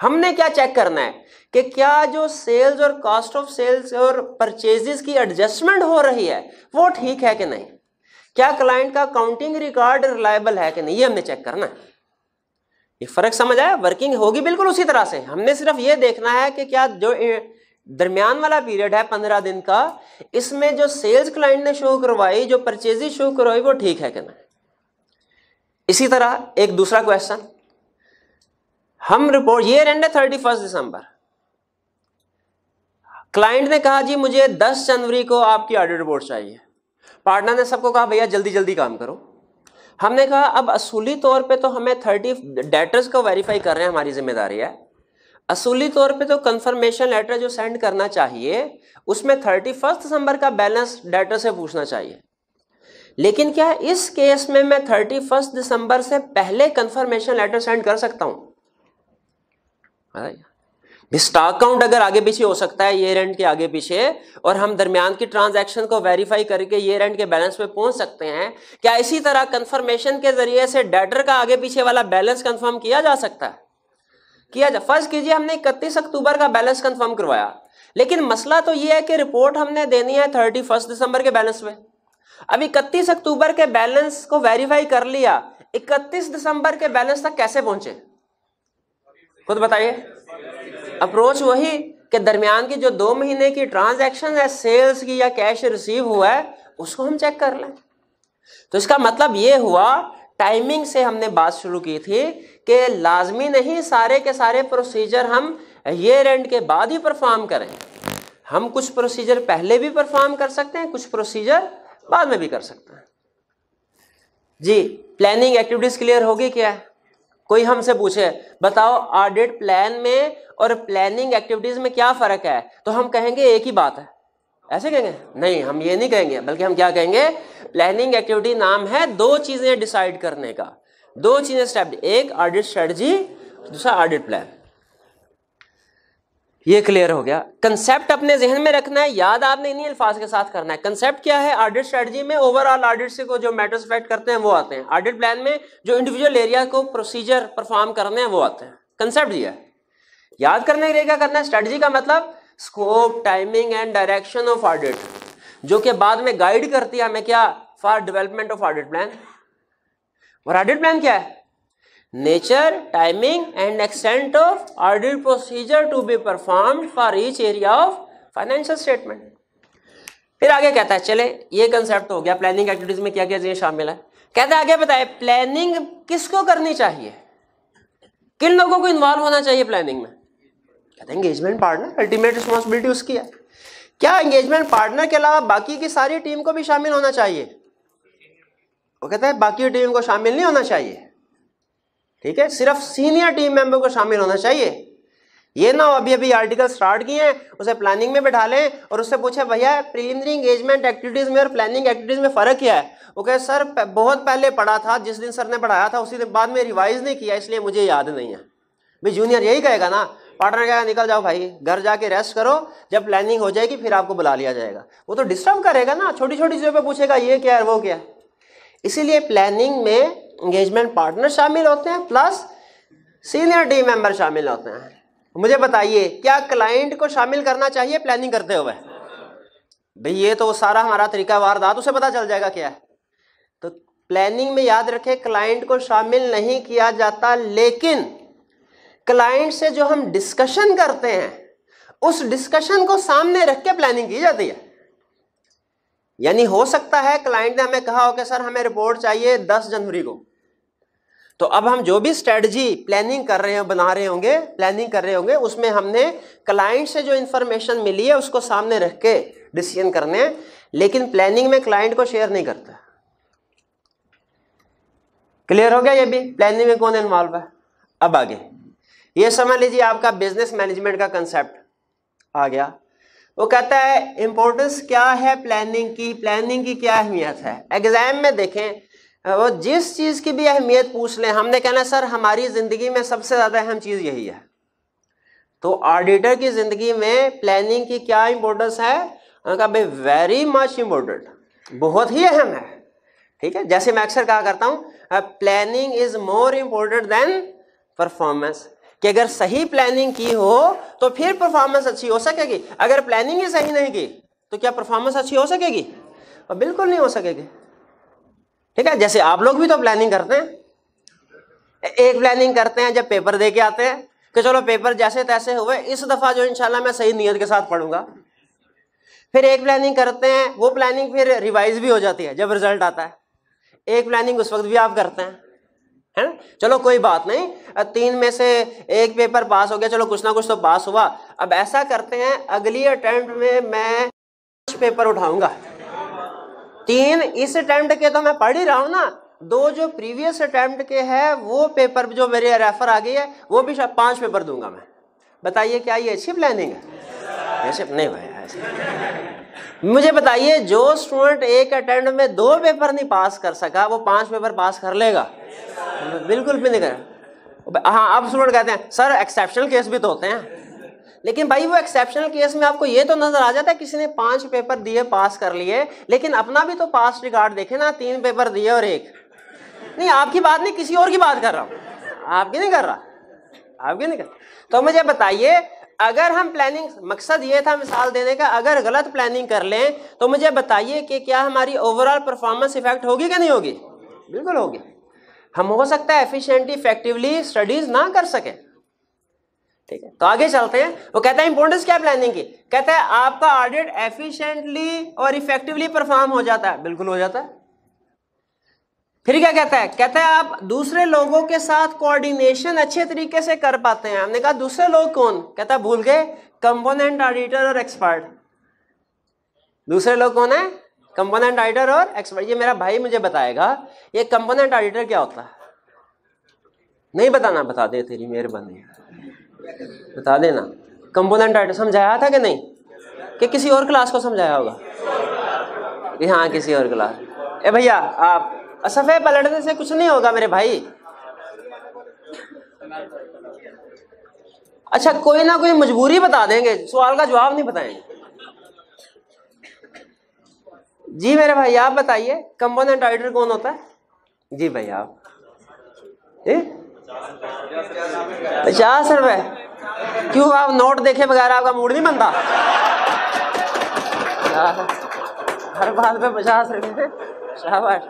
हमने क्या चेक करना है कि क्या जो सेल्स और कॉस्ट ऑफ सेल्स और परचेजेस की एडजस्टमेंट हो रही है वो ठीक है कि नहीं क्या क्लाइंट का काउंटिंग रिकॉर्ड रिलायबल है कि नहीं ये हमने चेक करना है ये फर्क समझ आया वर्किंग होगी बिल्कुल उसी तरह से हमने सिर्फ ये देखना है कि क्या जो दरमियान वाला पीरियड है पंद्रह दिन का इसमें जो सेल्स क्लाइंट ने शो करवाई जो परचेजेस शो करवाई वो ठीक है कि नहीं इसी तरह एक दूसरा क्वेश्चन हम रिपोर्ट ये एंड है थर्टी फर्स्ट दिसंबर क्लाइंट ने कहा जी मुझे 10 जनवरी को आपकी ऑडिट रिपोर्ट चाहिए पार्टनर ने सबको कहा भैया जल्दी जल्दी काम करो हमने कहा अब असूली तौर पे तो हमें 30 डेटर्स को वेरीफाई कर रहे हैं हमारी जिम्मेदारी है असूली तौर पे तो कंफर्मेशन लेटर जो सेंड करना चाहिए उसमें थर्टी फर्स्ट दिसंबर का बैलेंस डेटर से पूछना चाहिए लेकिन क्या इस केस में मैं थर्टी फर्स्ट दिसंबर से पहले कंफर्मेशन लेटर सेंड कर सकता हूं स्टॉक अकाउंट अगर आगे पीछे हो सकता है ये रेंट के आगे पीछे और हम दरमियान की ट्रांजैक्शन को वेरीफाई करके ये रेंट के बैलेंस पे पहुंच सकते हैं क्या इसी तरह कंफर्मेशन के जरिए से डेटर का आगे पीछे वाला बैलेंस कंफर्म किया जा सकता है किया जा फर्ज कीजिए हमने इकतीस अक्टूबर का बैलेंस कंफर्म करवाया लेकिन मसला तो यह है कि रिपोर्ट हमने देनी है थर्टी फर्स्ट दिसंबर के बैलेंस में अब इकतीस अक्टूबर के बैलेंस को वेरीफाई कर लिया इकतीस दिसंबर के बैलेंस तक कैसे पहुंचे खुद बताइए अप्रोच वही कि दरमियान की जो दो महीने की ट्रांजैक्शन है सेल्स की या कैश रिसीव हुआ है उसको हम चेक कर लें तो इसका मतलब ये हुआ टाइमिंग से हमने बात शुरू की थी कि लाजमी नहीं सारे के सारे प्रोसीजर हम ईयर एंड के बाद ही परफॉर्म करें हम कुछ प्रोसीजर पहले भी परफॉर्म कर सकते हैं कुछ प्रोसीजर बाद में भी कर सकते हैं जी प्लानिंग एक्टिविटीज क्लियर होगी क्या कोई हमसे पूछे बताओ ऑडिट प्लान में और प्लानिंग एक्टिविटीज में क्या फर्क है तो हम कहेंगे एक ही बात है ऐसे कहेंगे नहीं हम ये नहीं कहेंगे बल्कि हम क्या कहेंगे प्लानिंग एक्टिविटी नाम है दो चीजें डिसाइड करने का दो चीजें स्टेप एक ऑडिट स्ट्रेटजी दूसरा ऑडिट प्लान ये क्लियर हो गया कंसेप्ट अपने जहन में रखना है याद आपने इन्हीं अल्फाज के साथ करना है कंसेप्ट क्या है ऑडिट स्ट्रेटजी में ओवरऑल ऑडिट से को जो मैटर्स इफेक्ट करते हैं वो आते हैं ऑडिट प्लान में जो इंडिविजुअल एरिया को प्रोसीजर परफॉर्म करने हैं वो आते हैं कंसेप्ट दिया है याद करने के लिए क्या करना है स्ट्रेटजी का मतलब scope timing and direction of audit जो कि बाद में गाइड करती है हमें क्या for development of audit plan और ऑडिट प्लान क्या है nature timing and extent of audit procedure to be performed for each area of financial statement फिर आगे कहता है चले ये कंसेप्ट हो गया प्लानिंग एक्टिविटीज में क्या क्या चीजें शामिल है कहते आगे बताए प्लानिंग किसको करनी चाहिए किन लोगों को इन्वॉल्व होना चाहिए प्लानिंग में कहते हैं एंगेजमेंट पार्टनर अल्टीमेट रिस्पॉन्सिबिलिटी उसकी है क्या एंगेजमेंट पार्टनर के अलावा बाकी की सारी टीम को भी शामिल होना चाहिए वो कहता है बाकी टीम को शामिल नहीं होना चाहिए ठीक है सिर्फ सीनियर टीम मेंबर को शामिल होना चाहिए ये ना हो अभी अभी आर्टिकल स्टार्ट किए हैं उसे प्लानिंग में बैठा लें और उससे पूछे भैया प्रीलिमिनरी एंगेजमेंट एक्टिविटीज में और प्लानिंग एक्टिविटीज में फर्क क्या है वो कहे सर बहुत पहले पढ़ा था जिस दिन सर ने पढ़ाया था उसी दिन बाद में रिवाइज नहीं किया इसलिए मुझे याद नहीं है भाई जूनियर यही कहेगा ना पार्टनर कहेगा निकल जाओ भाई घर जाके रेस्ट करो जब प्लानिंग हो जाएगी फिर आपको बुला लिया जाएगा वो तो डिस्टर्ब करेगा ना छोटी छोटी चीज़ों पर पूछेगा ये क्या है वो क्या है इसीलिए प्लानिंग में इंगेजमेंट पार्टनर शामिल होते हैं प्लस सीनियर टीम मेंबर शामिल होते हैं मुझे बताइए क्या क्लाइंट को शामिल करना चाहिए प्लानिंग करते हुए भाई ये तो सारा हमारा तरीका वारदात उसे पता चल जाएगा क्या तो प्लानिंग में याद रखें क्लाइंट को शामिल नहीं किया जाता लेकिन क्लाइंट से जो हम डिस्कशन करते हैं उस डिस्कशन को सामने रख के प्लानिंग की जाती है यानी हो सकता है क्लाइंट ने हमें कहा हो कि सर हमें रिपोर्ट चाहिए दस जनवरी को तो अब हम जो भी स्ट्रेटजी प्लानिंग कर रहे हैं बना रहे होंगे प्लानिंग कर रहे होंगे उसमें हमने क्लाइंट से जो इन्फॉर्मेशन मिली है उसको सामने रख के डिसीजन करने हैं लेकिन प्लानिंग में क्लाइंट को शेयर नहीं करता क्लियर हो गया ये भी प्लानिंग में कौन इन्वॉल्व है अब आगे ये समझ लीजिए आपका बिजनेस मैनेजमेंट का कंसेप्ट आ गया वो कहता है इम्पोर्टेंस क्या है प्लानिंग की प्लानिंग की क्या अहमियत है एग्ज़ाम में देखें वो जिस चीज़ की भी अहमियत पूछ लें हमने कहना सर हमारी ज़िंदगी में सबसे ज़्यादा अहम चीज़ यही है तो ऑडिटर की ज़िंदगी में प्लानिंग की क्या इम्पोर्टेंस है उनका भाई वेरी मच इम्पोर्टेंट बहुत ही अहम है ठीक है जैसे मैं अक्सर कहा करता हूँ planning is more important than performance कि अगर सही प्लानिंग की हो तो फिर परफॉर्मेंस अच्छी हो सकेगी अगर प्लानिंग ही सही नहीं की तो क्या परफॉर्मेंस अच्छी हो सकेगी और तो बिल्कुल नहीं हो सकेगी ठीक है जैसे आप लोग भी तो प्लानिंग करते हैं एक प्लानिंग करते हैं जब पेपर दे के आते हैं कि चलो पेपर जैसे तैसे हुए इस दफ़ा जो इंशाल्लाह मैं सही नीयत के साथ पढ़ूंगा फिर एक प्लानिंग करते हैं वो प्लानिंग फिर रिवाइज भी हो जाती है जब रिजल्ट आता है एक प्लानिंग उस वक्त भी आप करते हैं है ना चलो कोई बात नहीं तीन में से एक पेपर पास हो गया चलो कुछ ना कुछ तो पास हुआ अब ऐसा करते हैं अगली अटेम्प्ट में मैं पांच पेपर उठाऊंगा तीन इस अटेम्प्ट के तो मैं पढ़ ही रहा हूं ना दो जो प्रीवियस अटेम्प्ट के है वो पेपर जो मेरे रेफर आ गई है वो भी पांच पेपर दूंगा मैं बताइए क्या ये अच्छी प्लानिंग है yes, नहीं भाई है <laughs> मुझे बताइए जो स्टूडेंट एक अटेंड में दो पेपर नहीं पास कर सका वो पांच पेपर पास कर लेगा बिल्कुल भी नहीं कर हाँ अब स्टूडेंट कहते हैं सर एक्सेप्शनल केस भी तो होते हैं लेकिन भाई वो एक्सेप्शनल केस में आपको ये तो नजर आ जाता है किसी ने पांच पेपर दिए पास कर लिए लेकिन अपना भी तो पास रिकॉर्ड देखे ना तीन पेपर दिए और एक नहीं आपकी बात नहीं किसी और की बात कर रहा हूँ आपकी नहीं कर रहा आपकी नहीं कर तो मुझे बताइए अगर हम प्लानिंग मकसद ये था मिसाल देने का अगर गलत प्लानिंग कर लें तो मुझे बताइए कि क्या हमारी ओवरऑल परफॉर्मेंस इफेक्ट होगी कि नहीं होगी बिल्कुल होगी हम हो सकता है एफिशिएंटली इफेक्टिवली स्टडीज ना कर सकें ठीक है तो आगे चलते हैं वो कहता है इंपोर्टेंस क्या प्लानिंग की कहता है आपका ऑडिट एफिशिएंटली और इफेक्टिवली परफॉर्म हो जाता है बिल्कुल हो जाता है फिर क्या कहता है कहता है आप दूसरे लोगों के साथ कोऑर्डिनेशन अच्छे तरीके से कर पाते हैं हमने कहा दूसरे लोग कौन कहता है भूल गए कंपोनेंट ऑडिटर और एक्सपर्ट दूसरे लोग कौन है कंपोनेंट ऑडिटर और एक्सपर्ट ये मेरा भाई मुझे बताएगा ये कंपोनेंट ऑडिटर क्या होता है नहीं बताना बता दे तेरी मेहरबानी बता देना कंपोनेंट ऑडिटर समझाया था कि नहीं कि किसी और क्लास को समझाया होगा हाँ किसी और क्लास ए भैया आप असफ़े पलटने से कुछ नहीं होगा मेरे भाई अच्छा कोई ना कोई मजबूरी बता देंगे सवाल का जवाब नहीं बताएंगे जी मेरे भाई आप बताइए कंपोनेंट ऑडिटर कौन होता है जी भाई आप पचास रुपए क्यों आप नोट देखे बगैर आपका मूड नहीं बनता हर बात पे पचास रुपए शाबाश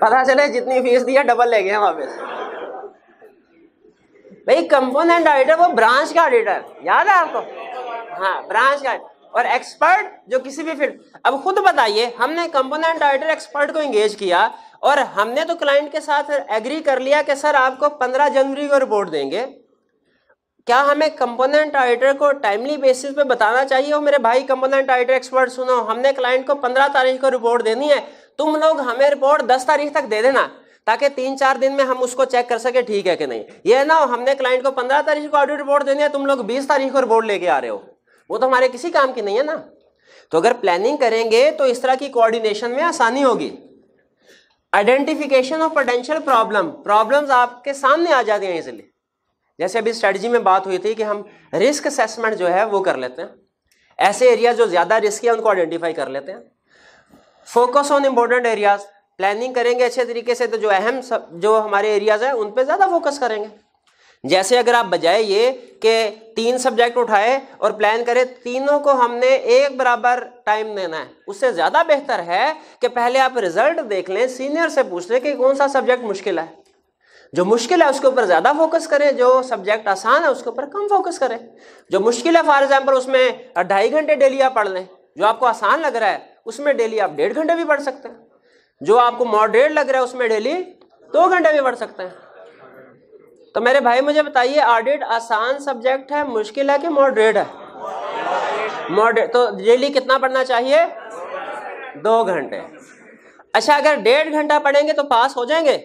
पता चले जितनी फीस दी है डबल ले गया वापस भाई कंपोनेंट ऑडिटर वो ब्रांच का ऑडिटर याद है आपको हाँ ब्रांच का और एक्सपर्ट जो किसी भी फील्ड अब खुद बताइए हमने कंपोनेंट ऑडिटर एक्सपर्ट को एंगेज किया और हमने तो क्लाइंट के साथ एग्री कर लिया कि सर आपको 15 जनवरी को रिपोर्ट देंगे क्या हमें कंपोनेंट ऑडिटर को टाइमली बेसिस पे बताना चाहिए और मेरे भाई कंपोनेंट ऑडिटर एक्सपर्ट सुनो हमने क्लाइंट को 15 तारीख को रिपोर्ट देनी है तुम लोग हमें रिपोर्ट दस तारीख तक दे देना ताकि तीन चार दिन में हम उसको चेक कर सके ठीक है कि नहीं ये ना हमने क्लाइंट को पंद्रह तारीख को ऑडिट रिपोर्ट देनी है तुम लोग बीस तारीख को रिपोर्ट लेके आ रहे हो वो तो हमारे किसी काम की नहीं है ना तो अगर प्लानिंग करेंगे तो इस तरह की कोऑर्डिनेशन में आसानी होगी identification of potential problem problems आपके सामने आ जाती हैं इसलिए जैसे अभी स्ट्रेटजी में बात हुई थी कि हम रिस्क असेसमेंट जो है वो कर लेते हैं ऐसे एरिया जो ज़्यादा रिस्क है उनको आइडेंटिफाई कर लेते हैं focus on important areas planning करेंगे अच्छे तरीके से तो जो अहम जो हमारे एरियाज हैं उन पे ज़्यादा फोकस करेंगे जैसे अगर आप बजाय ये कि तीन सब्जेक्ट उठाए और प्लान करें तीनों को हमने एक बराबर टाइम देना है उससे ज़्यादा बेहतर है कि पहले आप रिजल्ट देख लें सीनियर से पूछ लें कि कौन सा सब्जेक्ट मुश्किल है जो मुश्किल है उसके ऊपर ज़्यादा फोकस करें जो सब्जेक्ट आसान है उसके ऊपर कम फोकस करें जो मुश्किल है फॉर एग्जाम्पल उसमें ढाई घंटे डेली आप पढ़ लें जो आपको आसान लग रहा है उसमें डेली आप डेढ़ घंटे भी पढ़ सकते हैं जो आपको मॉडरेट लग रहा है उसमें डेली दो घंटे भी पढ़ सकते हैं तो मेरे भाई मुझे बताइए ऑडिट आसान सब्जेक्ट है मुश्किल है कि मॉडरेट है मॉडरेट तो डेली कितना पढ़ना चाहिए दो घंटे अच्छा अगर डेढ़ घंटा पढ़ेंगे तो पास हो जाएंगे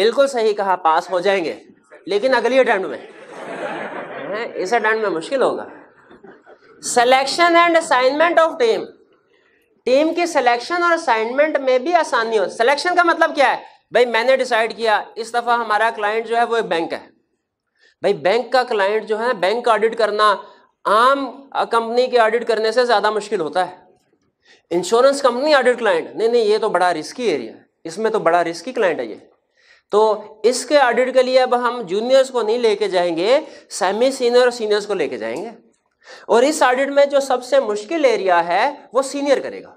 बिल्कुल सही कहा पास हो जाएंगे लेकिन अगली अटेम्प्ट में इस अटेम्प्ट में मुश्किल होगा selection and assignment of team team की सिलेक्शन और असाइनमेंट में भी आसानी हो सिलेक्शन का मतलब क्या है भाई मैंने डिसाइड किया इस दफा हमारा क्लाइंट जो है वो एक बैंक है भाई बैंक का क्लाइंट जो है बैंक का ऑडिट करना आम कंपनी के ऑडिट करने से ज्यादा मुश्किल होता है इंश्योरेंस कंपनी ऑडिट क्लाइंट नहीं नहीं ये तो बड़ा रिस्की एरिया है इसमें तो बड़ा रिस्की क्लाइंट है ये तो इसके ऑडिट के लिए अब हम जूनियर्स को नहीं लेके जाएंगे सेमी सीनियर और सीनियर्स को लेके जाएंगे और इस ऑडिट में जो सबसे मुश्किल एरिया है वो सीनियर करेगा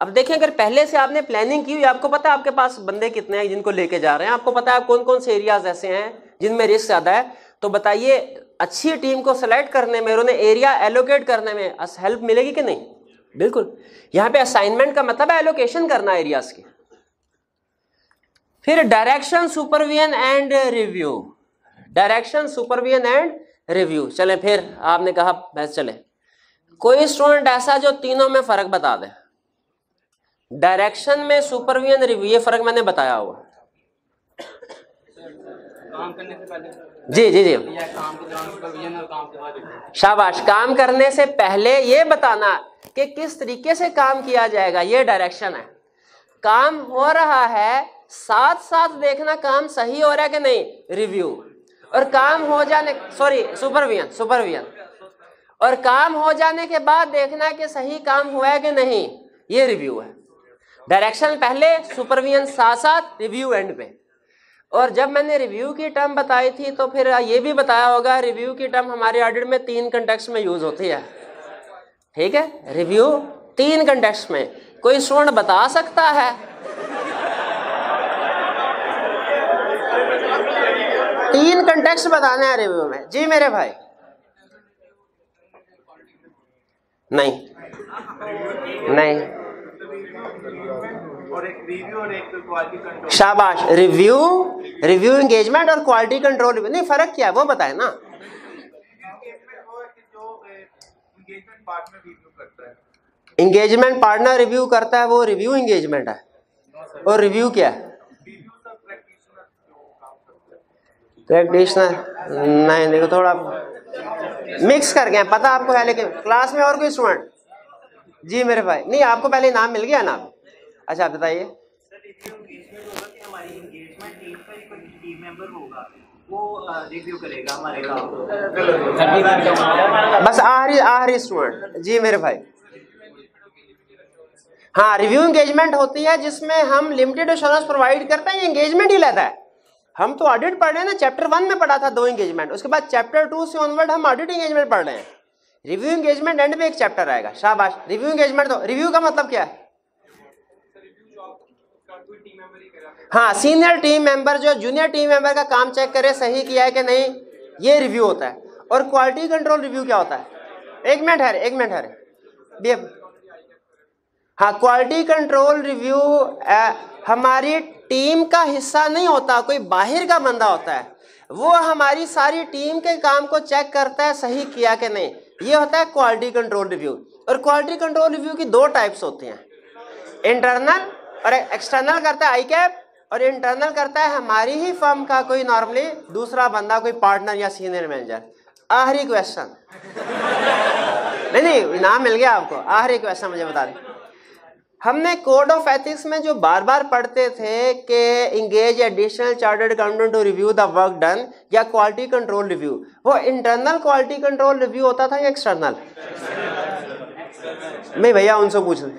अब देखें अगर पहले से आपने प्लानिंग की हुई आपको पता है आपके पास बंदे कितने हैं जिनको लेके जा रहे हैं आपको पता है कौन कौन से एरियाज ऐसे हैं जिनमें रिस्क ज़्यादा है तो बताइए अच्छी टीम को सिलेक्ट करने में उन्हें एरिया एलोकेट करने में हेल्प मिलेगी कि नहीं बिल्कुल यहां पे असाइनमेंट का मतलब है एलोकेशन करना एरियाज की फिर direction supervision and review direction supervision and review चले फिर आपने कहा बस चले कोई स्टूडेंट ऐसा जो तीनों में फर्क बता दे डायरेक्शन में सुपरविजन रिव्यू ये फर्क मैंने बताया हुआ काम करने से पहले जी जी जी काम शाबाश काम करने से पहले ये बताना कि किस तरीके से काम किया जाएगा ये डायरेक्शन है काम हो रहा है साथ साथ देखना काम सही हो रहा है कि नहीं रिव्यू और काम हो जाने सॉरी सुपरविजन सुपरविजन और काम हो जाने के बाद देखना कि सही काम हुआ है कि नहीं ये रिव्यू है डायरेक्शन पहले सुपरविजन साथ साथ रिव्यू एंड पे और जब मैंने रिव्यू की टर्म बताई थी तो फिर ये भी बताया होगा रिव्यू की टर्म हमारे ऑडिट में तीन कंटेक्स्ट में यूज होती है ठीक है रिव्यू तीन कंटेक्स्ट में कोई स्टूडेंट बता सकता है तीन कंटेक्स्ट बताने है रिव्यू में जी मेरे भाई नहीं नहीं शाबाश रिव्यू रिव्यू एंगेजमेंट और क्वालिटी कंट्रोल नहीं फर्क क्या है वो बताए ना एंगेजमेंट पार्टनर रिव्यू करता है वो रिव्यू एंगेजमेंट है और रिव्यू क्या है ट्रेडिशनल नहीं देखो थोड़ा मिक्स कर गए पता आपको है लेकिन क्लास में और कोई स्टूडेंट जी मेरे भाई नहीं आपको पहले नाम मिल गया ना अच्छा आप बताइए बस आहरी आहरी स्टूडेंट जी मेरे भाई हाँ रिव्यू एंगेजमेंट होती है जिसमें हम लिमिटेड इंश्योरेंस प्रोवाइड करते हैं एंगेजमेंट ही लेता है हम तो ऑडिट पढ़ रहे हैं ना चैप्टर वन में पढ़ा था दो इंगेजमेंट उसके बाद चैप्टर टू से ऑनवर्ड हम ऑडिट इंगेजमेंट पढ़ रहे हैं रिव्यू इंगेजमेंट एंड में एक चैप्टर आएगा शाबाश रिव्यू इंगेजमेंट तो रिव्यू का मतलब क्या है हाँ सीनियर टीम मेंबर जो जूनियर टीम मेंबर का काम चेक करे सही किया है कि नहीं ये रिव्यू होता है और क्वालिटी कंट्रोल रिव्यू क्या होता है एक मिनट है एक मिनट है हाँ क्वालिटी कंट्रोल रिव्यू हमारी टीम का हिस्सा नहीं होता कोई बाहर का बंदा होता है वो हमारी सारी टीम के काम को चेक करता है सही किया कि नहीं ये होता है क्वालिटी कंट्रोल रिव्यू और क्वालिटी कंट्रोल रिव्यू की दो टाइप्स होती हैं इंटरनल और एक्सटर्नल करता है आई कैप और इंटरनल करता है हमारी ही फर्म का कोई नॉर्मली दूसरा बंदा कोई पार्टनर या सीनियर मैनेजर आखिरी क्वेश्चन नहीं नहीं नाम मिल गया आपको आखिरी क्वेश्चन मुझे बता दें हमने कोड ऑफ एथिक्स में जो बार बार पढ़ते थे कि engage additional chartered accountant to review the work done या क्वालिटी कंट्रोल रिव्यू वो इंटरनल क्वालिटी कंट्रोल रिव्यू होता था या एक्सटर्नल नहीं भैया उनसे पूछ लें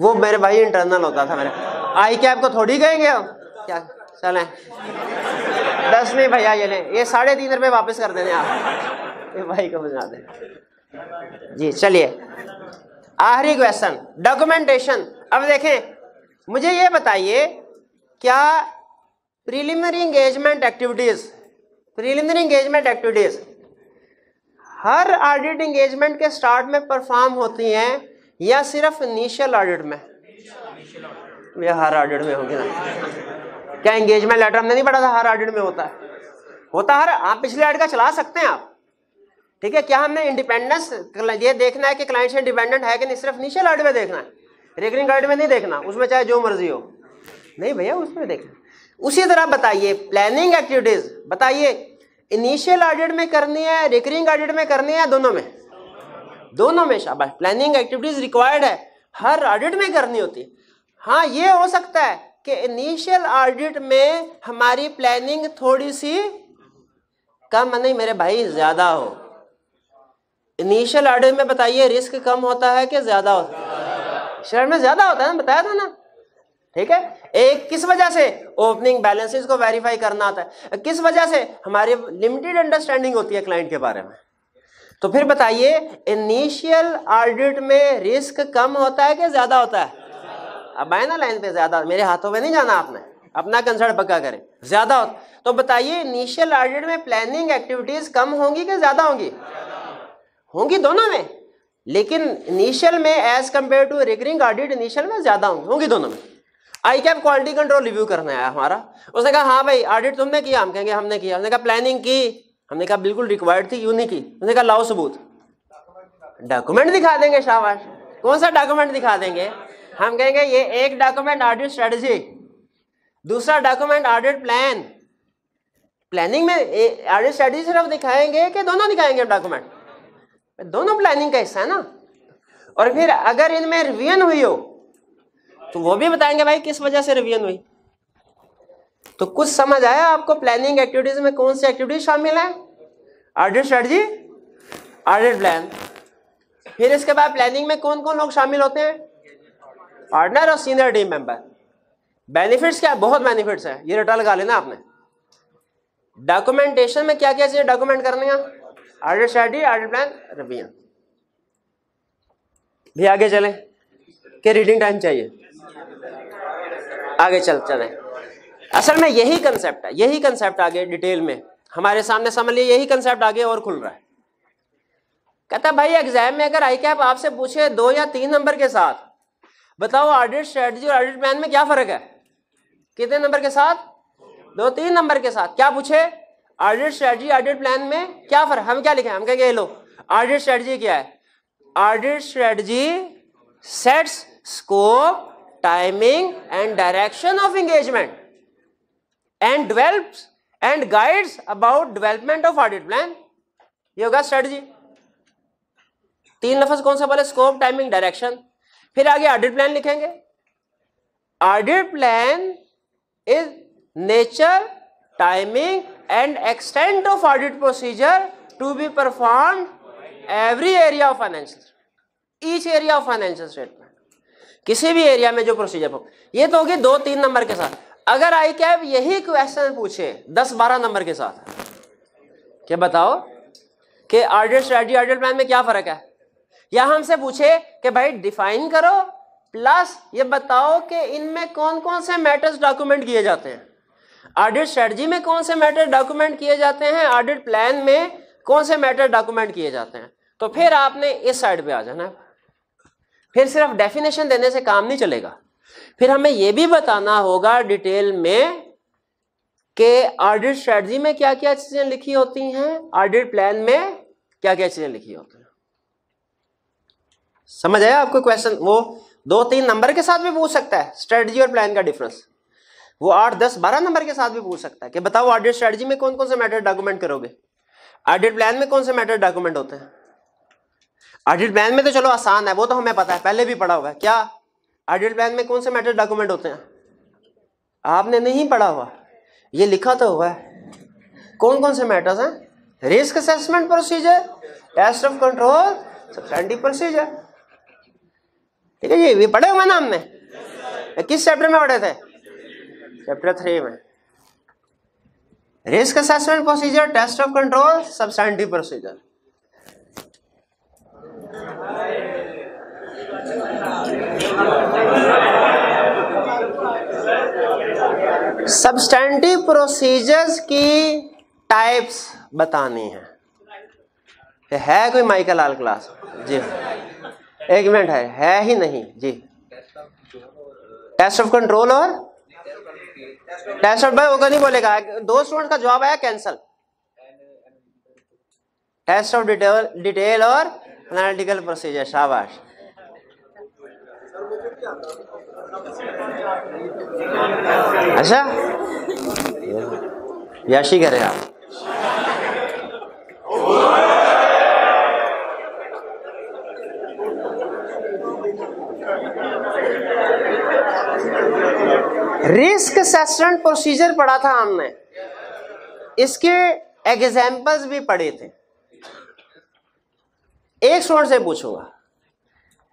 वो मेरे भाई इंटरनल होता था मेरे आई क्या आपको थोड़ी कहेंगे हम क्या चलें दस नहीं भैया ये लें ये साढ़े तीन रुपये वापस कर देने आप ये भाई को बना दें जी चलिए आखिरी क्वेश्चन डॉक्यूमेंटेशन अब देखें मुझे ये बताइए क्या preliminary engagement activities preliminary engagement activities हर ऑडिट इंगेजमेंट के स्टार्ट में परफॉर्म होती हैं या सिर्फ इनिशियल ऑडिट में या हर ऑडिट में होगी ना क्या इंगेजमेंट लेटर हमने नहीं पढ़ा था हर ऑडिट में होता है होता हर आप पिछले ऑडिट का चला सकते हैं आप ठीक है क्या हमने इंडिपेंडेंस ये देखना है कि क्लाइंट से इंडिपेंडेंट है कि नहीं सिर्फ इनिशियल अलर्ट में देखना है रेकरिंग अलर्ट में नहीं देखना उसमें चाहे जो मर्जी हो नहीं भैया उसमें देखना उसी तरह बताइए प्लानिंग एक्टिविटीज बताइए इनिशियल ऑडिट में करनी है रिकरिंग ऑडिट में करनी है दोनों में दोनों में शाबाश प्लानिंग एक्टिविटीज रिक्वायर्ड है हर ऑडिट में करनी होती है हाँ ये हो सकता है कि इनिशियल ऑडिट में हमारी प्लानिंग थोड़ी सी कम नहीं मेरे भाई ज्यादा हो इनिशियल ऑर्डर में बताइए रिस्क कम होता है कि ज्यादा होता है शेयर में ज्यादा होता है ना बताया था ना ठीक है एक किस वजह से ओपनिंग बैलेंसेस को वेरीफाई करना आता है किस वजह से हमारी लिमिटेड अंडरस्टैंडिंग होती है क्लाइंट के बारे में तो फिर बताइए इनिशियल ऑडिट में रिस्क कम होता है कि ज्यादा होता है अब आए ना लाइन पे ज्यादा मेरे हाथों में नहीं जाना आपने अपना कंसर्ट पक्का करें ज्यादा होता तो बताइए इनिशियल ऑडिट में प्लानिंग एक्टिविटीज कम होंगी कि ज्यादा होंगी होंगी दोनों में लेकिन इनिशियल में as compare to recurring audit initial में ज्यादा होंगी होंगी दोनों में ICAP quality control review करना है हमारा उसने कहा हाँ भाई ऑडिट तुमने किया हम कहेंगे हमने किया हमने कहा प्लानिंग की हमने कहा बिल्कुल रिक्वायर्ड थी यू नहीं की उसने कहा लाओ सबूत डॉक्यूमेंट दिखा देंगे शाबाश कौन सा डॉक्यूमेंट दिखा देंगे हम कहेंगे ये एक डॉक्यूमेंट ऑडिट स्ट्रेटजी दूसरा डॉक्यूमेंट ऑडिट प्लान प्लानिंग में ऑडिट स्ट्रेटजी सिर्फ दिखाएंगे कि दोनों दिखाएंगे डॉक्यूमेंट दोनों प्लानिंग का हिस्सा है ना और फिर अगर इनमें रिवियन हुई हो तो वो भी बताएंगे भाई किस वजह से रिवियन हुई तो कुछ समझ आया आपको प्लानिंग एक्टिविटीज में कौन सी एक्टिविटीज शामिल है ऑडिट स्ट्रेटजी ऑडिट प्लान फिर इसके बाद प्लानिंग में कौन कौन लोग शामिल होते हैं पार्टनर और सीनियर टीम मेंबर बेनिफिट्स क्या बहुत बेनिफिट्स है ये रिटर्न लगा लेना आपने डॉक्यूमेंटेशन में क्या क्या चाहिए डॉक्यूमेंट करने का आर्डर शादी आर्डर प्लान रबिया भी आगे चले क्या रीडिंग टाइम चाहिए आगे चल चले असल में यही कंसेप्ट है यही कंसेप्ट आगे डिटेल में हमारे सामने समझ लिए यही कंसेप्ट आगे और खुल रहा है कहता भाई एग्जाम में अगर आई कैप आपसे पूछे दो या तीन नंबर के साथ बताओ ऑडिट स्ट्रेटजी और ऑडिट प्लान में क्या फर्क है कितने नंबर के साथ दो तीन नंबर के साथ क्या पूछे ऑर्डर स्ट्रेटजी ऑर्डर प्लान में क्या फर्क हम क्या लिखे हम कहेंगे हेलो ऑर्डर स्ट्रेटजी क्या है order strategy sets scope timing and direction of engagement and develops and guides about development of audit plan ये होगा स्ट्रेटजी तीन लफज कौन सा बोले स्कोप टाइमिंग डायरेक्शन फिर आगे ऑडिट प्लान लिखेंगे audit plan is nature timing and extent of audit procedure to be perform every area of financial each area of financial statement किसी भी एरिया में जो प्रोसीजर हो ये तो होगी दो तीन नंबर के साथ अगर आई कैब यही क्वेश्चन पूछे दस बारह नंबर के साथ क्या बताओ कि ऑडिट स्ट्रेटी ऑडिट प्लान में क्या फर्क है या हमसे पूछे कि भाई डिफाइन करो प्लस ये बताओ कि इनमें कौन कौन से मैटर्स डॉक्यूमेंट किए जाते हैं ऑडिट स्ट्रेटजी में कौन से मैटर डॉक्यूमेंट किए जाते हैं ऑडिट प्लान में कौन से मैटर डॉक्यूमेंट किए जाते हैं तो फिर आपने इस साइड पे आ जाना है फिर सिर्फ डेफिनेशन देने से काम नहीं चलेगा फिर हमें यह भी बताना होगा डिटेल में कि ऑडिट स्ट्रेटजी में क्या क्या चीजें लिखी होती हैं ऑडिट प्लान में क्या क्या चीजें लिखी होती हैं समझ आया आपको क्वेश्चन वो दो तीन नंबर के साथ भी पूछ सकता है स्ट्रेटजी और प्लान का डिफरेंस वो आठ दस बारह नंबर के साथ भी पूछ सकता है कि बताओ ऑडिट स्ट्रेटजी में कौन कौन से मैटर डॉक्यूमेंट करोगे ऑडिट प्लान में कौन से मैटर डॉक्यूमेंट होते हैं ऑडिट प्लान में तो चलो आसान है वो तो हमें पता है पहले भी पढ़ा हुआ है क्या ऑडिट प्लान में कौन से मैटर डॉक्यूमेंट होते हैं आपने नहीं पढ़ा हुआ ये लिखा तो हुआ है कौन कौन से मैटर्स हैं risk assessment procedure test of control subsidy procedure ठीक है जी ये पढ़े हुए ना हमने किस चैप्टर में पढ़े थे चैप्टर थ्री में risk assessment procedure test of control substantive procedure substantive procedures की टाइप्स बतानी है है कोई माइकल लाल क्लास जी हाँ। एक मिनट है है ही नहीं जी टेस्ट ऑफ कंट्रोल और डैश डॉट बाई होगा नहीं बोलेगा दो स्टूडेंट का जवाब आया cancel test of detail detail और एनालिटिकल प्रोसीजर शाबाश अच्छा याशी करे आप Thank you. Risk assessment procedure पढ़ा था हमने इसके एग्जाम्पल्स भी पढ़े थे एक स्टूडेंट से पूछूंगा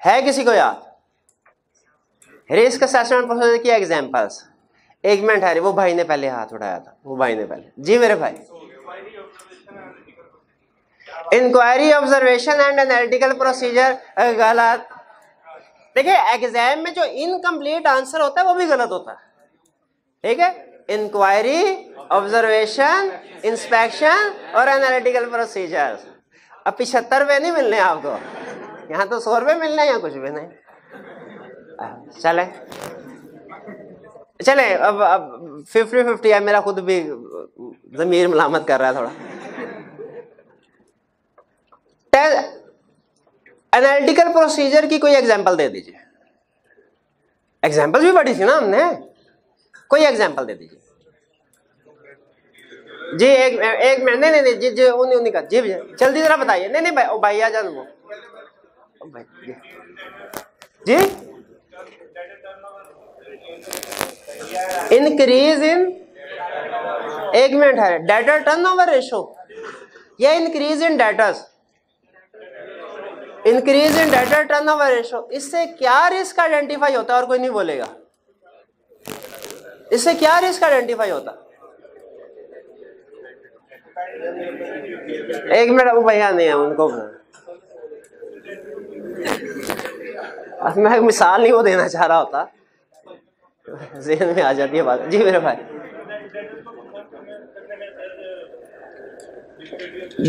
है किसी को याद रिस्क सेसमेंट प्रोसीजर की एग्जाम्पल्स एक मिनट है वो भाई ने पहले हाथ उठाया था वो भाई ने पहले जी मेरे भाई inquiry observation and analytical procedure गलत देखिए एग्जाम में जो इनकम्प्लीट आंसर होता है वो भी गलत होता है ठीक है इंक्वायरी ऑब्जर्वेशन इंस्पेक्शन और एनालिटिकल प्रोसीजर अब पिछहत्तर रुपये नहीं मिलने आपको यहाँ तो सौ रुपये मिलने या कुछ भी नहीं चले चले अब अब फिफ्टी फिफ्टी है मेरा खुद भी जमीर मलामत कर रहा है थोड़ा एनालिटिकल प्रोसीजर की कोई एग्जाम्पल दे दीजिए एग्जाम्पल भी बड़ी थी ना हमने कोई एग्जाम्पल दे दीजिए जी एक एक मिनट नहीं नहीं जी जी उन्हीं उन्हीं का जी जल्दी जरा बताइए नहीं नहीं भाई ओ भाई आ जाओ वो जी इंक्रीज इन एक मिनट है डेटर टर्न ओवर रेशो या increase in debtors increase in debtor turnover ratio इससे क्या रिस्क आइडेंटिफाई होता है और कोई नहीं बोलेगा इससे क्या रिस्क आइडेंटिफाई होता एक मिनट अब भैया नहीं है उनको मैं मिसाल नहीं वो देना चाह रहा होता जहन में आ जाती है बात जी मेरे भाई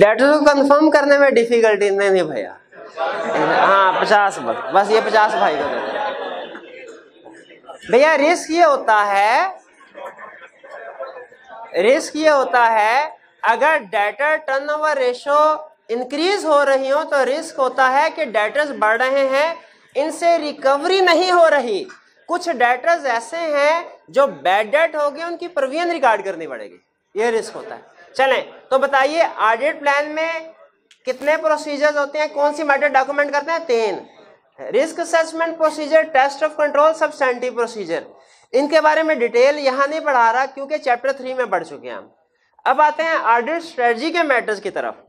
डेट को कंफर्म करने में डिफिकल्टी नहीं, नहीं भैया हाँ पचास बस बस ये पचास भाई को देते भैया रिस्क ये होता है रिस्क ये होता है अगर डेटर टर्नओवर रेशो इंक्रीज हो रही हो तो रिस्क होता है कि डेटर्स बढ़ रहे हैं इनसे रिकवरी नहीं हो रही कुछ डेटर्स ऐसे हैं जो बैड डेट हो गए उनकी प्रोविजन रिकॉर्ड करनी पड़ेगी ये रिस्क होता है चलें तो बताइए ऑडिट प्लान में कितने प्रोसीजर्स होते हैं कौन सी मैटर डॉक्यूमेंट करते हैं तीन risk assessment procedure test of control substantive procedure इनके बारे में डिटेल यहाँ नहीं पढ़ा रहा क्योंकि चैप्टर थ्री में पढ़ चुके हैं हम अब आते हैं ऑडिट स्ट्रेटजी के मैटर्स की तरफ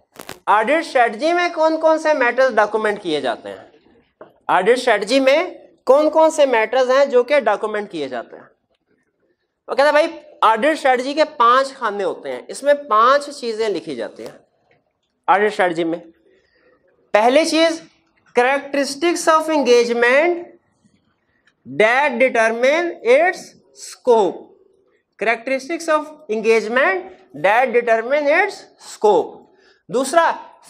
ऑडिट स्ट्रेटजी में कौन कौन से मैटर्स डॉक्यूमेंट किए जाते हैं ऑडिट स्ट्रेटजी में कौन कौन से मैटर्स हैं जो कि डॉक्यूमेंट किए जाते हैं वो कहते हैं भाई ऑडिट स्ट्रेटजी के पांच खाने होते हैं इसमें पांच चीजें लिखी जाती हैं ऑडिट स्ट्रेटजी में पहली चीज characteristics of engagement that determine its scope characteristics of engagement that determine its scope दूसरा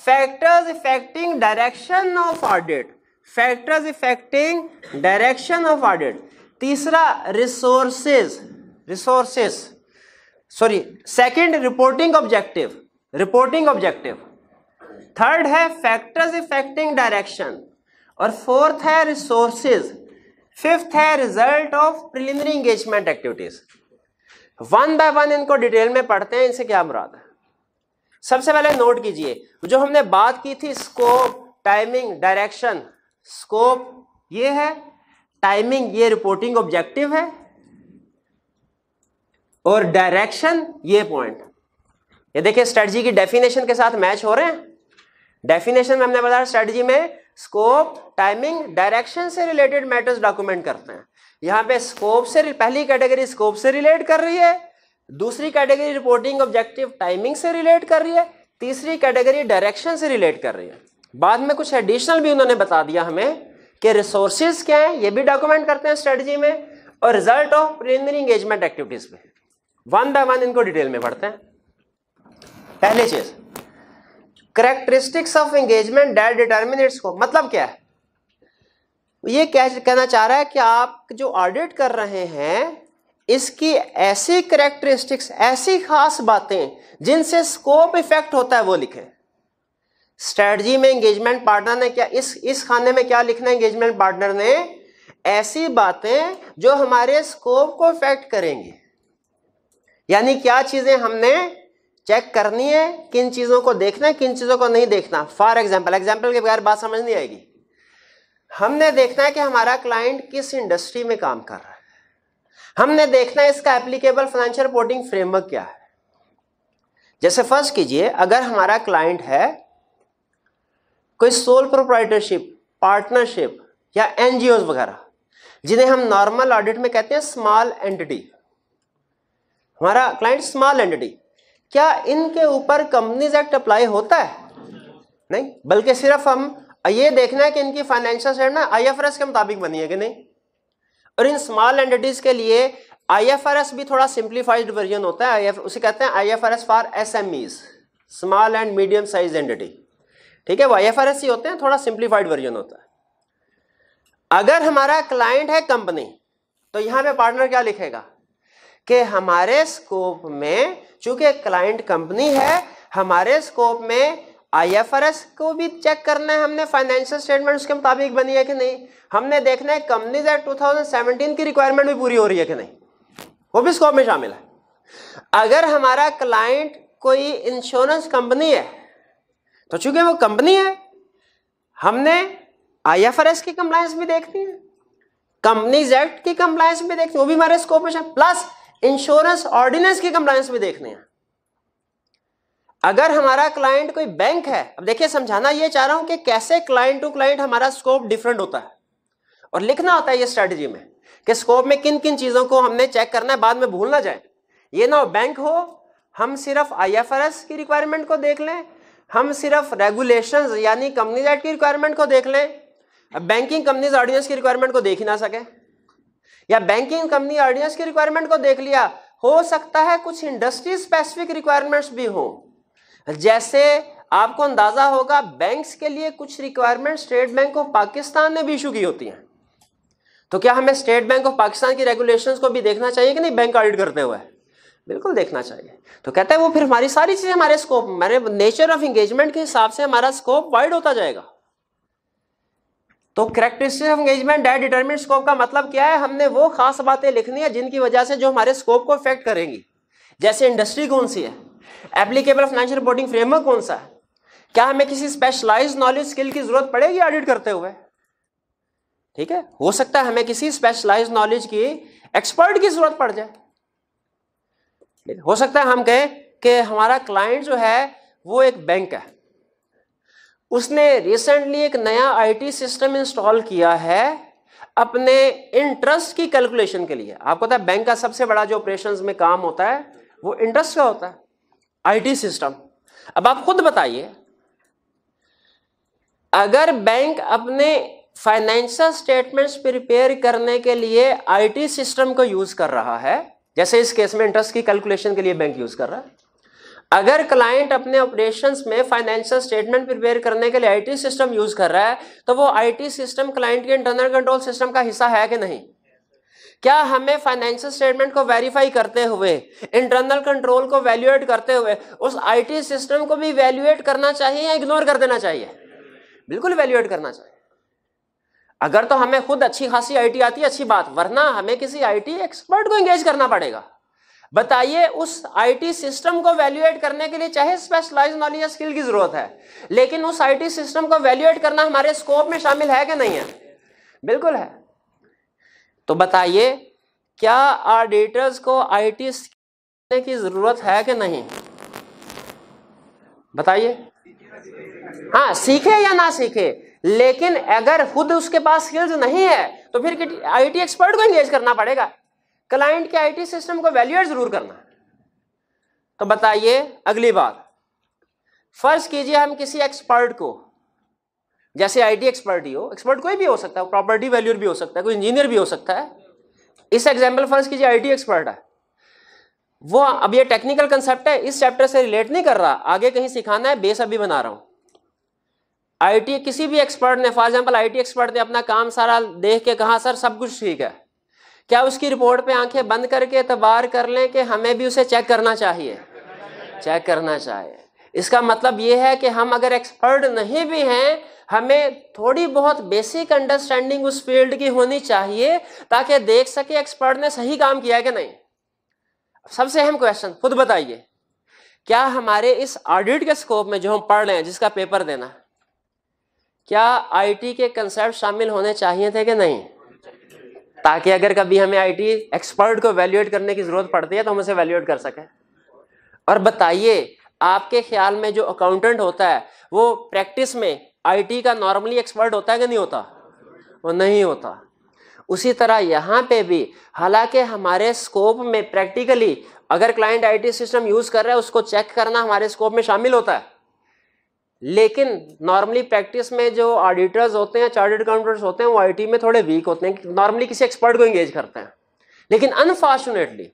factors affecting direction of audit factors affecting direction of audit तीसरा resources resources sorry second reporting objective reporting objective third है factors affecting direction और fourth है resources fifth है result of preliminary engagement activities one by one इनको detail में पढ़ते हैं इनसे क्या मुराद है सबसे पहले नोट कीजिए जो हमने बात की थी स्कोप टाइमिंग डायरेक्शन स्कोप ये है टाइमिंग ये रिपोर्टिंग ऑब्जेक्टिव है और डायरेक्शन ये पॉइंट ये देखिए स्ट्रेटजी की डेफिनेशन के साथ मैच हो रहे हैं डेफिनेशन में हमने बताया स्ट्रेटजी में स्कोप टाइमिंग डायरेक्शन से रिलेटेड मैटर्स डॉक्यूमेंट करते हैं यहाँ पे स्कोप से पहली कैटेगरी स्कोप से रिलेट कर रही है दूसरी कैटेगरी रिपोर्टिंग ऑब्जेक्टिव टाइमिंग से रिलेट कर रही है तीसरी कैटेगरी डायरेक्शन से रिलेट कर रही है बाद में कुछ एडिशनल भी उन्होंने बता दिया हमें कि रिसोर्सेज क्या है ये भी डॉक्यूमेंट करते हैं स्ट्रेटजी में और result of preliminary engagement activities में वन बाय वन इनको डिटेल में पढ़ते हैं पहली चीज़ characteristics of engagement that determinates को मतलब क्या है ये कह कहना चाह रहा है कि आप जो ऑडिट कर रहे हैं इसकी ऐसी करेक्टरिस्टिक्स ऐसी खास बातें जिनसे स्कोप इफेक्ट होता है वो लिखें स्ट्रेटजी में एंगेजमेंट पार्टनर ने क्या इस इस खाने में क्या लिखना है एंगेजमेंट पार्टनर ने ऐसी बातें जो हमारे स्कोप को इफेक्ट करेंगी यानी क्या चीजें हमने चेक करनी है किन चीज़ों को देखना है किन चीज़ों को नहीं देखना फॉर एग्जाम्पल एग्जाम्पल के बगैर बात समझ नहीं आएगी हमने देखना है कि हमारा क्लाइंट किस इंडस्ट्री में काम कर रहा है हमने देखना है इसका एप्लीकेबल फाइनेंशियल रिपोर्टिंग फ्रेमवर्क क्या है जैसे फर्स्ट कीजिए अगर हमारा क्लाइंट है कोई सोल प्रोप्राइटरशिप पार्टनरशिप या एनजीओ वगैरह जिन्हें हम नॉर्मल ऑडिट में कहते हैं स्मॉल एंटिटी हमारा क्लाइंट स्मॉल एंटिटी क्या इनके ऊपर कंपनीज एक्ट अप्लाई होता है नहीं बल्कि सिर्फ हम ये देखना है कि इनकी फाइनेंशियल स्टेट ना आईएफआरएस के मुताबिक बनी है कि नहीं और इन स्मॉल एंटिटीज के लिए आईएफआरएस भी थोड़ा सिंप्लीफाइड वर्जन होता है आईएफ उसे कहते हैं IFRS for SMEs small and medium size entity ठीक है वो एस ही होते हैं थोड़ा सिंप्लीफाइड वर्जन होता है अगर हमारा क्लाइंट है कंपनी तो यहां पे पार्टनर क्या लिखेगा कि हमारे स्कोप में चूंकि क्लाइंट कंपनी है हमारे स्कोप में आईएफआरएस को भी चेक करना है हमने फाइनेंशियल स्टेटमेंट्स के मुताबिक बनी है कि नहीं हमने देखना है कंपनी एक्ट 2017 की रिक्वायरमेंट भी पूरी हो रही है कि नहीं वो भी स्कोप में शामिल है अगर हमारा क्लाइंट कोई इंश्योरेंस कंपनी है तो चूंकि वो कंपनी है हमने आईएफआरएस की कंप्लायंस भी देखनी है कंपनी जेड की कंप्लायंस भी देखनी है वो भी हमारे स्कोप में प्लस इंश्योरेंस ऑर्डिनेंस की कंप्लायंस भी देखने हैं अगर हमारा क्लाइंट कोई बैंक है अब देखिए समझाना ये चाह रहा हूं कि कैसे क्लाइंट टू क्लाइंट हमारा स्कोप डिफरेंट होता है और लिखना होता है ये स्ट्रेटजी में कि स्कोप में किन किन चीजों को हमने चेक करना है बाद में भूल ना जाए ये ना हो बैंक हो हम सिर्फ आईएफआरएस की रिक्वायरमेंट को देख लें हम सिर्फ रेगुलेशन यानी कंपनीज एक्ट की रिक्वायरमेंट को देख लें बैंकिंग कंपनीज ऑर्डिनेंस की रिक्वायरमेंट को देख ही ना सके या बैंकिंग कंपनी ऑर्डिनेंस की रिक्वायरमेंट को देख लिया हो सकता है कुछ इंडस्ट्री स्पेसिफिक रिक्वायरमेंट्स भी हों जैसे आपको अंदाजा होगा बैंक्स के लिए कुछ requirement state bank of Pakistan ने भी इशू की होती हैं तो क्या हमें स्टेट बैंक ऑफ पाकिस्तान की रेगुलेशंस को भी देखना चाहिए कि नहीं बैंक ऑडिट करते हुए बिल्कुल देखना चाहिए तो कहते हैं वो फिर हमारी सारी चीज़ें हमारे स्कोप मेरे नेचर ऑफ एंगेजमेंट के हिसाब से हमारा स्कोप वाइड होता जाएगा तो characteristic of engagement that determine scope का मतलब क्या है हमने वो खास बातें लिखनी है जिनकी वजह से जो हमारे स्कोप को इफेक्ट करेंगी जैसे इंडस्ट्री कौन सी है एप्लीकेबल फाइनेंशियल रिपोर्टिंग फ्रेमवर्क कौन सा है क्या हमें किसी स्पेशलाइज नॉलेज स्किल की जरूरत पड़ेगी ऑडिट करते हुए ठीक है हो सकता है हमें किसी स्पेशलाइज नॉलेज की एक्सपर्ट की जरूरत पड़ जाए हो सकता है हम कहें कि हमारा क्लाइंट जो है वो एक बैंक है उसने रिसेंटली एक नया आईटी सिस्टम इंस्टॉल किया है अपने इंटरेस्ट की कैलकुलेशन के लिए आपको पता है बैंक का सबसे बड़ा जो ऑपरेशंस में काम होता है वो इंटरेस्ट का होता है आईटी सिस्टम अब आप खुद बताइए अगर बैंक अपने फाइनेंशियल स्टेटमेंट्स प्रिपेयर करने के लिए आईटी सिस्टम को यूज कर रहा है जैसे इस केस में इंटरेस्ट की कैलकुलेशन के लिए बैंक यूज कर रहा है अगर क्लाइंट अपने ऑपरेशंस में फाइनेंशियल स्टेटमेंट प्रिपेयर करने के लिए आईटी सिस्टम यूज कर रहा है तो वो आईटी सिस्टम क्लाइंट के इंटरनल कंट्रोल सिस्टम का हिस्सा है कि नहीं क्या हमें फाइनेंशियल स्टेटमेंट को वेरीफाई करते हुए इंटरनल कंट्रोल को वैल्यूएट करते हुए उस आईटी सिस्टम को भी वैल्यूएट करना चाहिए या इग्नोर कर देना चाहिए बिल्कुल वैल्यूएट करना चाहिए अगर तो हमें खुद अच्छी खासी आईटी आती है अच्छी बात वरना हमें किसी आईटी एक्सपर्ट को एंगेज करना पड़ेगा बताइए उस आईटी सिस्टम को वैल्यूएट करने के लिए चाहे स्पेशलाइज नॉलेज या स्किल की जरूरत है लेकिन उस आईटी सिस्टम को वैल्यूएट करना हमारे स्कोप में शामिल है कि नहीं है बिल्कुल है तो बताइए क्या ऑडिटर्स को आईटी स्किल की जरूरत है कि नहीं बताइए हाँ सीखे या ना सीखे लेकिन अगर खुद उसके पास स्किल्स नहीं है तो फिर आईटी एक्सपर्ट को एंगेज करना पड़ेगा क्लाइंट के आईटी सिस्टम को वैल्यूएट जरूर करना तो बताइए अगली बार फर्ज कीजिए हम किसी एक्सपर्ट को जैसे आईटी एक्सपर्ट ही हो एक्सपर्ट कोई भी हो सकता है प्रॉपर्टी वैल्यूर भी हो सकता है कोई इंजीनियर भी हो सकता है इस एग्जाम्पल फर्ज कीजिए आईटी एक्सपर्ट है वो अब ये टेक्निकल कंसेप्ट है इस चैप्टर से रिलेट नहीं कर रहा आगे कहीं सिखाना है बेस अभी बना रहा हूँ आईटी किसी भी एक्सपर्ट ने फॉर एग्जांपल आईटी एक्सपर्ट ने अपना काम सारा देख के कहा सर सब कुछ ठीक है क्या उसकी रिपोर्ट पे आंखें बंद करके एतबार कर लें कि हमें भी उसे चेक करना चाहिए चेक करना चाहिए इसका मतलब ये है कि हम अगर एक्सपर्ट नहीं भी हैं हमें थोड़ी बहुत बेसिक अंडरस्टैंडिंग उस फील्ड की होनी चाहिए ताकि देख सके एक्सपर्ट ने सही काम किया कि नहीं सबसे अहम क्वेश्चन खुद बताइए क्या हमारे इस ऑडिट के स्कोप में जो हम पढ़ रहे हैं जिसका पेपर देना क्या आईटी के कंसेप्ट शामिल होने चाहिए थे कि नहीं ताकि अगर कभी हमें आईटी एक्सपर्ट को वैल्यूएट करने की ज़रूरत पड़ती है तो हम उसे वैल्यूएट कर सकें और बताइए आपके ख्याल में जो अकाउंटेंट होता है वो प्रैक्टिस में आईटी का नॉर्मली एक्सपर्ट होता है कि नहीं होता वो नहीं होता उसी तरह यहाँ पे भी हालांकि हमारे स्कोप में प्रैक्टिकली अगर क्लाइंट आईटी सिस्टम यूज़ कर रहा है उसको चेक करना हमारे स्कोप में शामिल होता है लेकिन नॉर्मली प्रैक्टिस में जो ऑडिटर्स होते हैं चार्टेड अकाउंटेंट्स होते हैं वो आईटी में थोड़े वीक होते हैं नॉर्मली किसी एक्सपर्ट को एंगेज करते हैं लेकिन अनफॉर्चुनेटली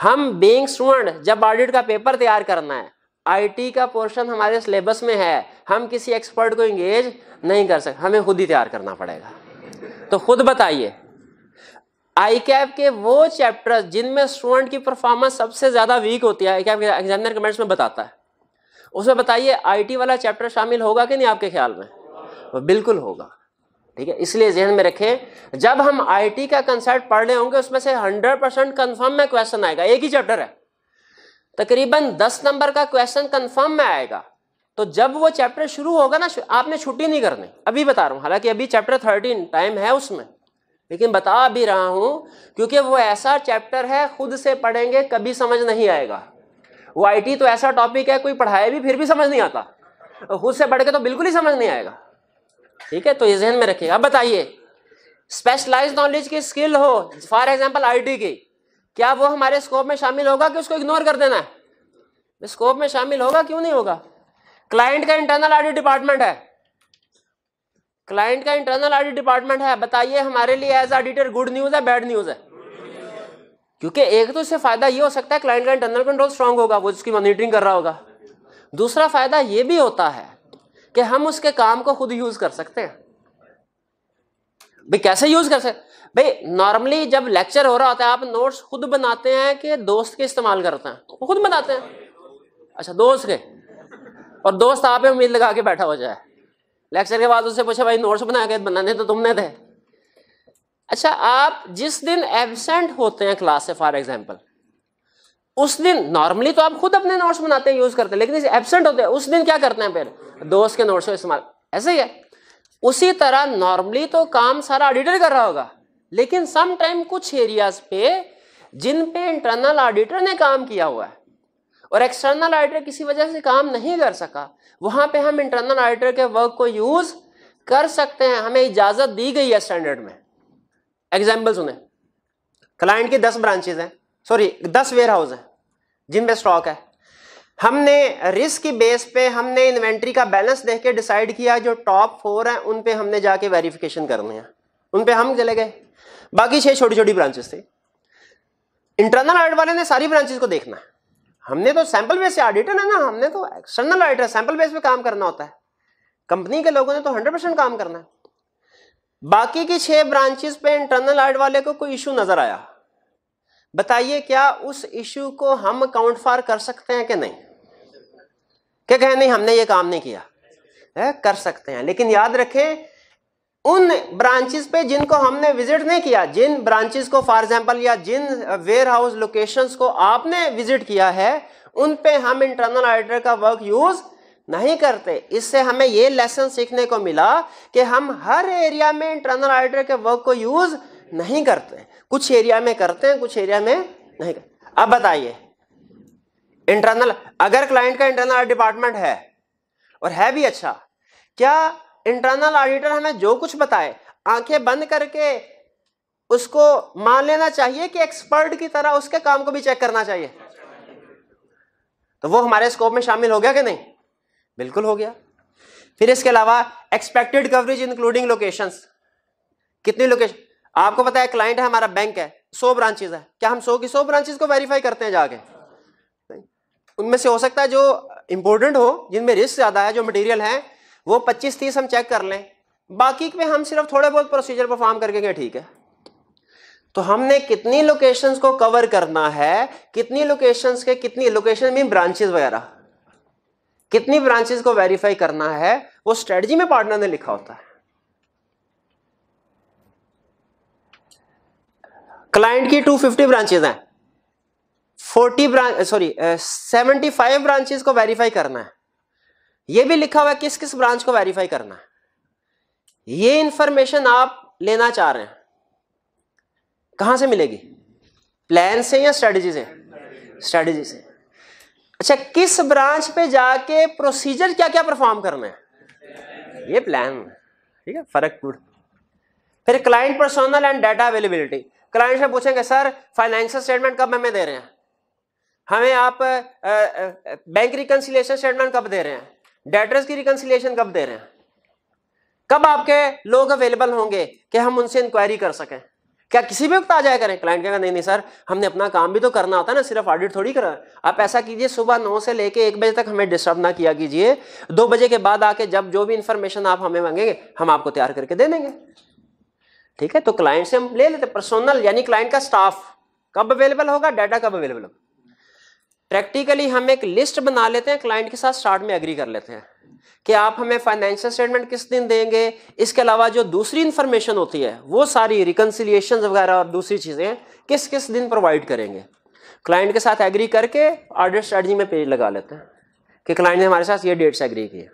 हम बीइंग स्टूडेंट जब ऑडिट का पेपर तैयार करना है आईटी का पोर्शन हमारे सिलेबस में है हम किसी एक्सपर्ट को इंगेज नहीं कर सकते हमें खुद ही तैयार करना पड़ेगा तो खुद बताइए आई कैप के वो चैप्टर जिनमें स्टूडेंट की परफॉर्मेंस सबसे ज्यादा वीक होती है आई कैप एग्जामिनर कमेंट्स में बताता है उसमें बताइए आईटी वाला चैप्टर शामिल होगा कि नहीं आपके ख्याल में बिल्कुल होगा ठीक है इसलिए जहन में रखें जब हम आईटी का कंसेप्ट पढ़ रहे होंगे उसमें से 100 परसेंट कन्फर्म में क्वेश्चन आएगा एक ही चैप्टर है तकरीबन 10 नंबर का क्वेश्चन कन्फर्म में आएगा तो जब वो चैप्टर शुरू होगा ना आपने छुट्टी नहीं करनी अभी बता रहा हूँ हालांकि अभी चैप्टर थर्टीन टाइम है उसमें लेकिन बता भी रहा हूं क्योंकि वो ऐसा चैप्टर है खुद से पढ़ेंगे कभी समझ नहीं आएगा वो टी तो ऐसा टॉपिक है कोई पढ़ाया भी फिर भी समझ नहीं आता खुद से बढ़ के तो बिल्कुल ही समझ नहीं आएगा ठीक है तो ये जहन में रखिएगा अब बताइए स्पेशलाइज नॉलेज की स्किल हो फॉर एग्जाम्पल टी की क्या वो हमारे स्कोप में शामिल होगा कि उसको इग्नोर कर देना है स्कोप में शामिल होगा क्यों नहीं होगा क्लाइंट का इंटरनल ऑडिट डिपार्टमेंट है क्लाइंट का इंटरनल ऑडिट डिपार्टमेंट है बताइए हमारे लिए एज ऑडिटर गुड न्यूज है बैड न्यूज है क्योंकि एक तो इससे फायदा ये हो सकता है क्लाइंट का इंटरनल कंट्रोल स्ट्रांग होगा वो जिसकी मॉनिटरिंग कर रहा होगा दूसरा फायदा ये भी होता है कि हम उसके काम को खुद यूज कर सकते हैं भाई कैसे यूज कर सकते भाई नॉर्मली जब लेक्चर हो रहा होता है आप नोट्स खुद बनाते हैं कि दोस्त के इस्तेमाल करते हैं वो तो खुद बनाते हैं अच्छा दोस्त के और दोस्त आप उम्मीद लगा के बैठा हो जाए लेक्चर के बाद उससे पूछा भाई नोट्स बना के बनाने तो तुमने थे अच्छा आप जिस दिन एबसेंट होते हैं क्लास से फॉर एग्जाम्पल उस दिन नॉर्मली तो आप खुद अपने नोट्स बनाते हैं यूज करते हैं लेकिन एबसेंट होते हैं उस दिन क्या करते हैं फिर दोस्त के नोट्स का इस्तेमाल ऐसे ही है उसी तरह नॉर्मली तो काम सारा ऑडिटर कर रहा होगा लेकिन सम टाइम कुछ एरियाज पे जिन पे इंटरनल ऑडिटर ने काम किया हुआ है और एक्सटर्नल ऑडिटर किसी वजह से काम नहीं कर सका वहां पे हम इंटरनल ऑडिटर के वर्क को यूज कर सकते हैं हमें इजाजत दी गई है स्टैंडर्ड में एग्जाम्पल सुने क्लाइंट की दस ब्रांचेज हैं सॉरी दस वेयर हाउस हैं जिनमें स्टॉक है हमने रिस्क की बेस पे हमने इन्वेंट्री का बैलेंस देख के डिसाइड किया जो टॉप फोर हैं उन पे हमने जाके वेरिफिकेशन करने हैं उन पे हम चले गए बाकी छह छोटी छोटी ब्रांचेस थे इंटरनल ऑडिट वाले ने सारी ब्रांचेस को देखना है हमने तो सैंपल बेस से ऑडिटर है ना हमने तो एक्सटर्नल ऑडिटर सैंपल बेस पे काम करना होता है कंपनी के लोगों ने तो हंड्रेड परसेंट काम करना है बाकी की छह ब्रांचेस पे इंटरनल ऑडिट वाले को कोई इशू नजर आया बताइए क्या उस इशू को हम अकाउंट फार कर सकते हैं कि नहीं क्या कहें नहीं हमने ये काम नहीं किया है कर सकते हैं लेकिन याद रखें उन ब्रांचेस पे जिनको हमने विजिट नहीं किया जिन ब्रांचेस को फॉर एग्जांपल या जिन वेयर हाउस लोकेशन को आपने विजिट किया है उन पे हम इंटरनल ऑडिटर का वर्क यूज नहीं करते इससे हमें ये लेसन सीखने को मिला कि हम हर एरिया में इंटरनल ऑडिटर के वर्क को यूज नहीं करते कुछ एरिया में करते हैं कुछ एरिया में नहीं करते अब बताइए इंटरनल अगर क्लाइंट का इंटरनल डिपार्टमेंट है और है भी अच्छा क्या इंटरनल ऑडिटर हमें जो कुछ बताए आंखें बंद करके उसको मान लेना चाहिए कि एक्सपर्ट की तरह उसके काम को भी चेक करना चाहिए तो वो हमारे स्कोप में शामिल हो गया कि नहीं बिल्कुल हो गया फिर इसके अलावा एक्सपेक्टेड कवरेज इंक्लूडिंग लोकेशन कितनी लोकेशन आपको पता है क्लाइंट है हमारा बैंक है सौ ब्रांचेज है क्या हम सौ की सौ ब्रांचेज को वेरीफाई करते हैं जाके उनमें से हो सकता है जो इंपॉर्टेंट हो जिनमें रिस्क ज्यादा है जो मटेरियल है वो पच्चीस तीस हम चेक कर लें बाकी पे हम सिर्फ थोड़े बहुत प्रोसीजर परफॉर्म करके गए ठीक है तो हमने कितनी लोकेशंस को कवर करना है कितनी लोकेशंस के कितनी लोकेशन मीन ब्रांचेस वगैरह कितनी ब्रांचेस को वेरीफाई करना है वो स्ट्रेटजी में पार्टनर ने लिखा होता है क्लाइंट की 250 ब्रांचेस हैं 40 ब्रांच सॉरी 75 ब्रांचेस को वेरीफाई करना है ये भी लिखा हुआ है किस किस ब्रांच को वेरीफाई करना है ये इंफॉर्मेशन आप लेना चाह रहे हैं कहां से मिलेगी प्लान से या स्ट्रेटजी से स्ट्रेटजी से अच्छा किस ब्रांच पे जाके प्रोसीजर क्या क्या परफॉर्म करना है ये प्लान ठीक है फर्क गुड फिर client personal and data availability client से पूछेंगे सर फाइनेंशियल स्टेटमेंट कब हमें दे रहे हैं हमें आप बैंक रिकन्सिलेशन स्टेटमेंट कब दे रहे हैं डेटर्स की रिकन्सिलेशन कब दे रहे हैं कब आपके लोग अवेलेबल होंगे कि हम उनसे इंक्वायरी कर सकें क्या किसी भी वक्त आ जाया करें क्लाइंट कहेगा नहीं नहीं सर हमने अपना काम भी तो करना होता है ना सिर्फ ऑडिट थोड़ी करा आप ऐसा कीजिए सुबह नौ से लेके एक बजे तक हमें डिस्टर्ब ना किया कीजिए दो बजे के बाद आके जब जो भी इंफॉर्मेशन आप हमें मांगेंगे हम आपको तैयार करके दे देंगे ठीक है तो क्लाइंट से हम ले लेते पर्सोनल यानी क्लाइंट का स्टाफ कब अवेलेबल होगा डाटा कब अवेलेबल होगा प्रैक्टिकली हम एक लिस्ट बना लेते हैं क्लाइंट के साथ स्टार्ट में एग्री कर लेते हैं कि आप हमें फाइनेंशियल स्टेटमेंट किस दिन देंगे इसके अलावा जो दूसरी इंफॉर्मेशन होती है वो सारी रिकन्सिलियशन वगैरह और दूसरी चीज़ें किस किस दिन प्रोवाइड करेंगे क्लाइंट के साथ एग्री करके ऑर्डर स्ट्रेटजी में पेज लगा लेते हैं कि क्लाइंट ने हमारे साथ ये डेट्स एग्री किए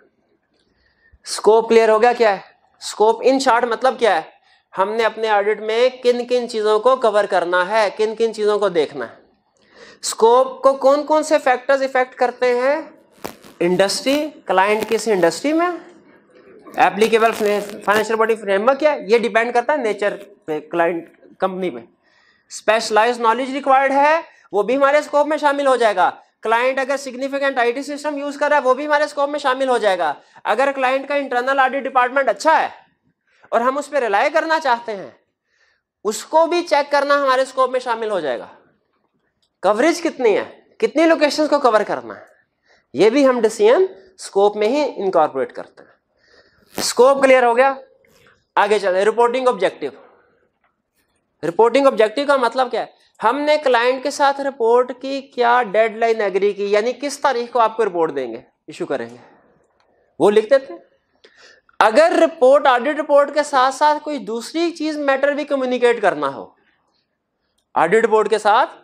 स्कोप क्लियर हो गया क्या है स्कोप इन शॉर्ट मतलब क्या है हमने अपने ऑडिट में किन किन चीज़ों को कवर करना है किन किन चीज़ों को देखना है स्कोप को कौन कौन से फैक्टर्स इफेक्ट करते हैं इंडस्ट्री क्लाइंट किस इंडस्ट्री में एप्लीकेबल फाइनेंशियल बॉडी फ्रेमवर्क क्या ये डिपेंड करता है नेचर पे क्लाइंट कंपनी पे स्पेशलाइज नॉलेज रिक्वायर्ड है वो भी हमारे स्कोप में शामिल हो जाएगा क्लाइंट अगर सिग्निफिकेंट आईटी सिस्टम यूज कर रहा है वो भी हमारे स्कोप में शामिल हो जाएगा अगर क्लाइंट का इंटरनल ऑडिट डिपार्टमेंट अच्छा है और हम उस पर रिलाय करना चाहते हैं उसको भी चेक करना हमारे स्कोप में शामिल हो जाएगा कवरेज कितनी है कितनी लोकेशंस को कवर करना है ये भी हम डिसीजन स्कोप में ही इनकॉर्पोरेट करते हैं स्कोप क्लियर हो गया आगे चले रिपोर्टिंग ऑब्जेक्टिव रिपोर्टिंग ऑब्जेक्टिव का मतलब क्या है हमने क्लाइंट के साथ रिपोर्ट की क्या डेडलाइन एग्री की यानी किस तारीख को आपको रिपोर्ट देंगे इशू करेंगे वो लिख देते अगर रिपोर्ट ऑडिट रिपोर्ट के साथ साथ कोई दूसरी चीज मैटर भी कम्युनिकेट करना हो ऑडिट रिपोर्ट के साथ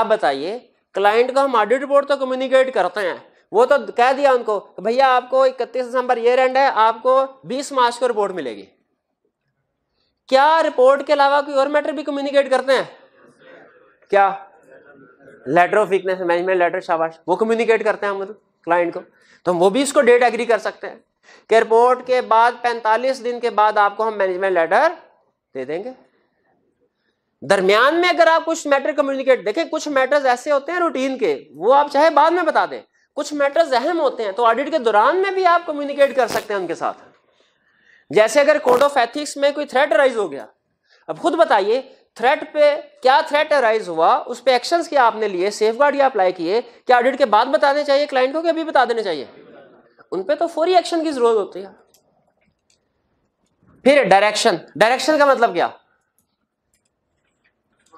आप बताइए क्लाइंट को हम ऑडिट रिपोर्ट तो कम्युनिकेट करते हैं वो तो कह दिया उनको तो भैया आपको इकतीस दिसंबर ये एंड है आपको बीस मार्च को रिपोर्ट मिलेगी क्या रिपोर्ट के अलावा कोई और मैटर भी कम्युनिकेट करते हैं क्या letter of weakness management letter शाबाश वो कम्युनिकेट करते हैं हम क्लाइंट को तो हम वो भी इसको डेट एग्री कर सकते हैं कि रिपोर्ट के बाद 45 दिन के बाद आपको हम मैनेजमेंट लेटर दे देंगे दरमियान में अगर आप कुछ मैटर कम्युनिकेट देखें कुछ मैटर्स ऐसे होते हैं रूटीन के वो आप चाहे बाद में बता दें कुछ मैटर्स अहम होते हैं तो ऑडिट के दौरान में भी आप कम्युनिकेट कर सकते हैं उनके साथ जैसे अगर कोड ऑफ एथिक्स में कोई थ्रेट अराइज हो गया अब खुद बताइए थ्रेट पे क्या थ्रेट अराइज हुआ उस पर एक्शन क्या आपने लिए सेफ गार्ड या अप्लाई किए क्या ऑडिट के बाद बताने चाहिए क्लाइंट को कि अभी बता देने चाहिए उन पर तो फोरी एक्शन की जरूरत होती है फिर डायरेक्शन डायरेक्शन का मतलब क्या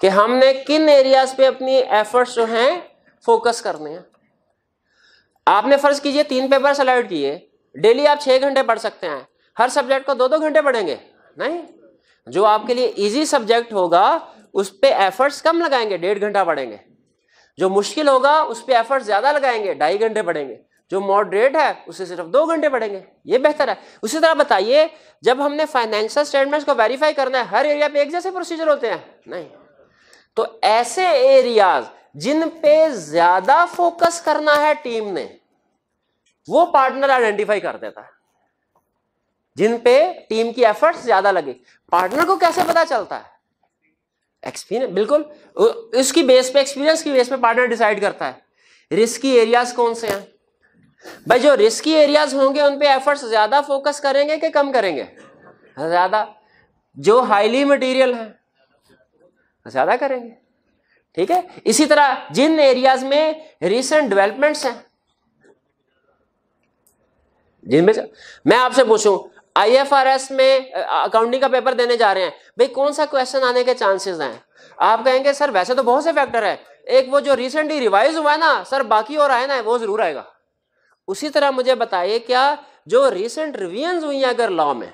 कि हमने किन एरियाज पे अपनी एफर्ट्स जो हैं फोकस करने हैं आपने फर्ज कीजिए तीन पेपर अलाइड किए डेली आप छः घंटे पढ़ सकते हैं हर सब्जेक्ट को दो दो घंटे पढ़ेंगे नहीं जो आपके लिए इजी सब्जेक्ट होगा उस पर एफर्ट्स कम लगाएंगे डेढ़ घंटा पढ़ेंगे जो मुश्किल होगा उस पर एफर्ट्स ज़्यादा लगाएंगे ढाई घंटे पढ़ेंगे जो मॉडरेट है उसे सिर्फ दो घंटे पढ़ेंगे ये बेहतर है उसी तरह बताइए जब हमने फाइनेंशियल स्टेटमेंट्स को वेरीफाई करना है हर एरिया पे एक जैसे प्रोसीजर होते हैं नहीं तो ऐसे एरियाज जिन पे ज्यादा फोकस करना है टीम ने वो पार्टनर आइडेंटिफाई कर देता है जिन पे टीम की एफर्ट्स ज्यादा लगे पार्टनर को कैसे पता चलता है एक्सपीरियंस बिल्कुल उसकी बेस पे एक्सपीरियंस की बेस पे पार्टनर डिसाइड करता है रिस्की एरियाज कौन से हैं भाई जो रिस्की एरियाज होंगे उन पे एफर्ट्स ज्यादा फोकस करेंगे कि कम करेंगे ज्यादा जो हाईली मटेरियल है ज्यादा करेंगे ठीक है इसी तरह जिन एरियाज में रिसेंट डेवलपमेंट्स हैं जिनमें मैं आपसे पूछूं आईएफआरएस में अकाउंटिंग का पेपर देने जा रहे हैं भाई कौन सा क्वेश्चन आने के चांसेस हैं आप कहेंगे सर वैसे तो बहुत से फैक्टर है एक वो जो रिसेंटली रिवाइज हुआ है ना सर बाकी और आए ना वो जरूर आएगा उसी तरह मुझे बताइए क्या जो रिसेंट रिविजन हुई हैं अगर लॉ में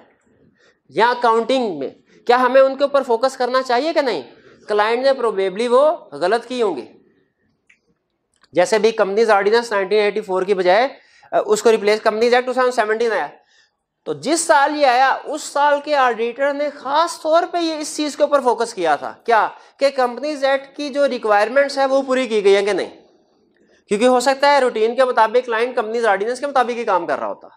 या अकाउंटिंग में क्या हमें उनके ऊपर फोकस करना चाहिए कि नहीं क्लाइंट ने प्रोबेबली वो गलत की होंगे जैसे भी कंपनीज ऑर्डिनेंस 1984 की बजाय उसको रिप्लेस कंपनीज एक्ट टू आया तो जिस साल ये आया उस साल के ऑडिटर ने खास तौर पे ये इस चीज के ऊपर फोकस किया था क्या कि कंपनीज एक्ट की जो रिक्वायरमेंट्स है वो पूरी की गई है कि नहीं क्योंकि हो सकता है रूटीन के मुताबिक क्लाइंट कंपनीज ऑर्डिनेंस के मुताबिक ही काम कर रहा होता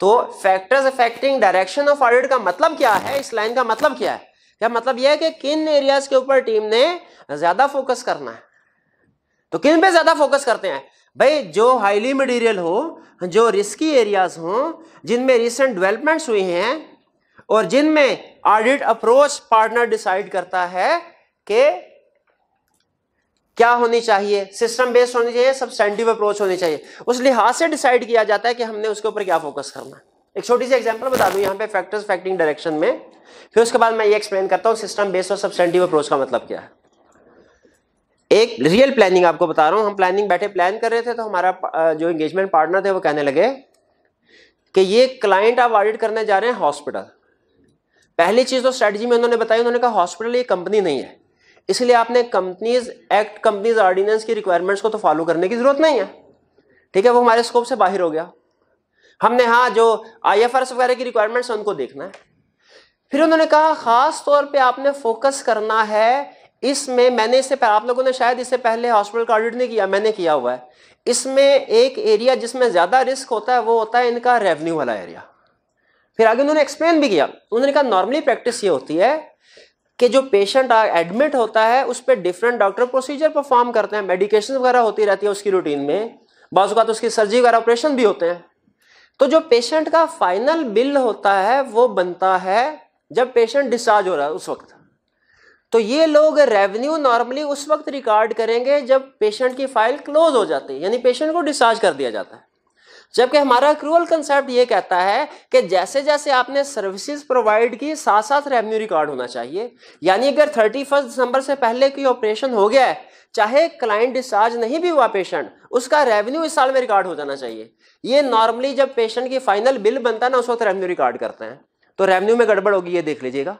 तो factors affecting direction of audit का मतलब क्या है इस लाइन का मतलब क्या है क्या मतलब यह है कि किन एरियाज के ऊपर टीम ने ज्यादा फोकस करना है तो किन पे ज्यादा फोकस करते हैं भाई जो हाईली मटीरियल हो जो रिस्की एरियाज हो जिनमें रिसेंट डेवलपमेंट्स हुई हैं और जिनमें ऑडिट अप्रोच पार्टनर डिसाइड करता है कि क्या होनी चाहिए सिस्टम बेस्ड होनी चाहिए सब सेंटिव अप्रोच होनी चाहिए उस लिहाज से डिसाइड किया जाता है कि हमने उसके ऊपर क्या फोकस करना है एक छोटी सी एग्जांपल बता दूं यहां पे फैक्टर्स फैक्टिंग डायरेक्शन में फिर उसके बाद मैं ये एक्सप्लेन करता हूँ सिस्टम बेस्ड और सब्सटेंटिव अप्रोच का मतलब क्या है एक रियल प्लानिंग आपको बता रहा हूँ हम प्लानिंग बैठे प्लान कर रहे थे तो हमारा जो इंगेजमेंट पार्टनर थे वो कहने लगे कि ये क्लाइंट आप ऑडिट करने जा रहे हैं हॉस्पिटल पहली चीज़ तो स्ट्रेटजी में उन्होंने बताई उन्होंने कहा हॉस्पिटल ये कंपनी नहीं है इसलिए आपने कंपनीज एक्ट कंपनीज ऑर्डिनेंस की रिक्वायरमेंट्स को तो फॉलो करने की ज़रूरत नहीं है ठीक है वो हमारे स्कोप से बाहर हो गया हमने हाँ जो आई वगैरह की रिक्वायरमेंट्स उनको देखना है फिर उन्होंने कहा खास तौर पे आपने फोकस करना है इसमें मैंने इससे आप लोगों ने शायद इससे पहले हॉस्पिटल का ऑडिट नहीं किया मैंने किया हुआ है इसमें एक एरिया जिसमें ज़्यादा रिस्क होता है वो होता है इनका रेवेन्यू वाला एरिया फिर आगे उन्होंने एक्सप्लेन भी किया उन्होंने कहा नॉर्मली प्रैक्टिस ये होती है कि जो पेशेंट एडमिट होता है उस पर डिफरेंट डॉक्टर प्रोसीजर परफॉर्म करते हैं मेडिकेशन वगैरह होती रहती है उसकी रूटीन में का तो उसकी सर्जरी वगैरह ऑपरेशन भी होते हैं तो जो पेशेंट का फाइनल बिल होता है वो बनता है जब पेशेंट डिस्चार्ज हो रहा है उस वक्त तो ये लोग रेवेन्यू नॉर्मली उस वक्त रिकॉर्ड करेंगे जब पेशेंट की फाइल क्लोज हो जाती है यानी पेशेंट को डिस्चार्ज कर दिया जाता है जबकि हमारा क्रूअल कंसेप्ट ये कहता है कि जैसे जैसे आपने सर्विसेज प्रोवाइड की साथ साथ रेवेन्यू रिकॉर्ड होना चाहिए यानी अगर थर्टी फर्स्ट दिसंबर से पहले कोई ऑपरेशन हो गया है चाहे क्लाइंट डिस्चार्ज नहीं भी हुआ पेशेंट उसका रेवेन्यू इस साल में रिकॉर्ड हो जाना चाहिए ये नॉर्मली जब पेशेंट की फाइनल बिल बनता है ना उस वक्त रेवेन्यू रिकॉर्ड करते हैं तो रेवेन्यू में गड़बड़ होगी ये देख लीजिएगा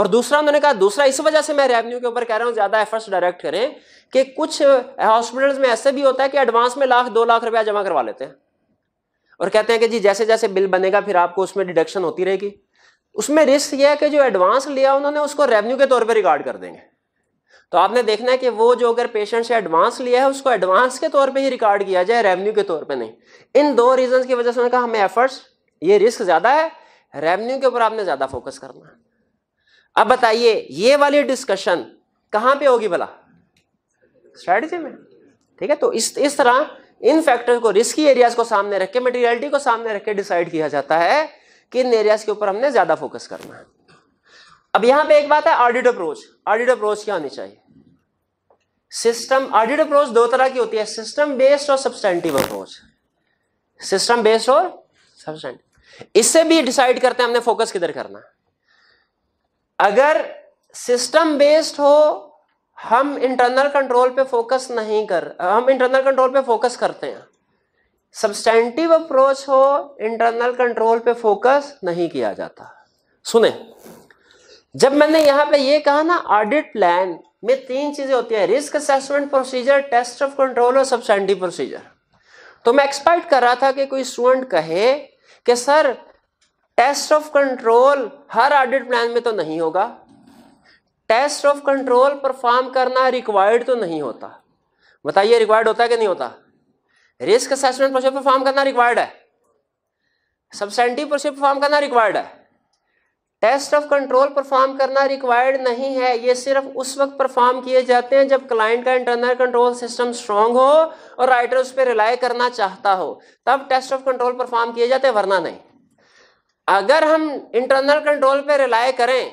और दूसरा उन्होंने कहा दूसरा इस वजह से मैं रेवेन्यू के ऊपर कह रहा हूं ज्यादा एफर्ट्स डायरेक्ट करें कि कुछ हॉस्पिटल्स में ऐसे भी होता है कि एडवांस में लाख दो लाख रुपया जमा करवा लेते हैं और कहते हैं कि जी जैसे जैसे बिल बनेगा फिर आपको उसमें डिडक्शन होती रहेगी उसमें रिस्क यह है कि जो एडवांस लिया उन्होंने उसको रेवेन्यू के तौर पर रिकॉर्ड कर देंगे तो आपने देखना है कि वो जो अगर पेशेंट से एडवांस लिया है उसको एडवांस के तौर पर ही रिकॉर्ड किया जाए रेवेन्यू के तौर पर नहीं इन दो रीजन की वजह से उन्होंने कहा हमें एफर्ट्स ये रिस्क ज़्यादा है रेवेन्यू के ऊपर आपने ज्यादा फोकस करना है अब बताइए ये वाली डिस्कशन कहां पे होगी भला स्ट्रेटजी में ठीक है तो इस इस तरह इन फैक्टर्स को रिस्की एरियाज को सामने रख के मटेरियलिटी को सामने रख के डिसाइड किया जाता है कि इन एरियाज के ऊपर हमने ज्यादा फोकस करना है अब यहां पे एक बात है ऑडिट अप्रोच ऑडिट अप्रोच क्या होनी चाहिए सिस्टम ऑडिट अप्रोच दो तरह की होती है सिस्टम बेस्ड और सब्सटेंटिव अप्रोच सिस्टम बेस्ड और सब्सटेंटिव इससे भी डिसाइड करते हैं हमने फोकस किधर करना अगर सिस्टम बेस्ड हो हम इंटरनल कंट्रोल पे फोकस नहीं कर हम इंटरनल कंट्रोल पे फोकस करते हैं सब्सटेंटिव अप्रोच हो इंटरनल कंट्रोल पे फोकस नहीं किया जाता सुने जब मैंने यहां पे ये कहा ना ऑडिट प्लान में तीन चीजें होती है risk assessment procedure test of control और सब्सटेंटिव प्रोसीजर तो मैं एक्सपेक्ट कर रहा था कि कोई स्टूडेंट कहे कि सर टेस्ट ऑफ कंट्रोल हर ऑडिट प्लान में तो नहीं होगा टेस्ट ऑफ कंट्रोल परफॉर्म करना रिक्वायर्ड तो नहीं होता बताइए रिक्वायर्ड होता है कि नहीं होता रिस्क असेसमेंट प्रोसेस परफॉर्म करना रिक्वायर्ड है सबसेंटिव प्रोसेस परफॉर्म करना रिक्वायर्ड है टेस्ट ऑफ कंट्रोल परफॉर्म करना रिक्वायर्ड नहीं है ये सिर्फ उस वक्त परफॉर्म किए जाते हैं जब क्लाइंट का इंटरनल कंट्रोल सिस्टम स्ट्रांग हो और राइटर उस पर रिलाई करना चाहता हो तब टेस्ट ऑफ कंट्रोल परफॉर्म किए जाते हैं वरना नहीं अगर हम इंटरनल कंट्रोल पर रिलाई करें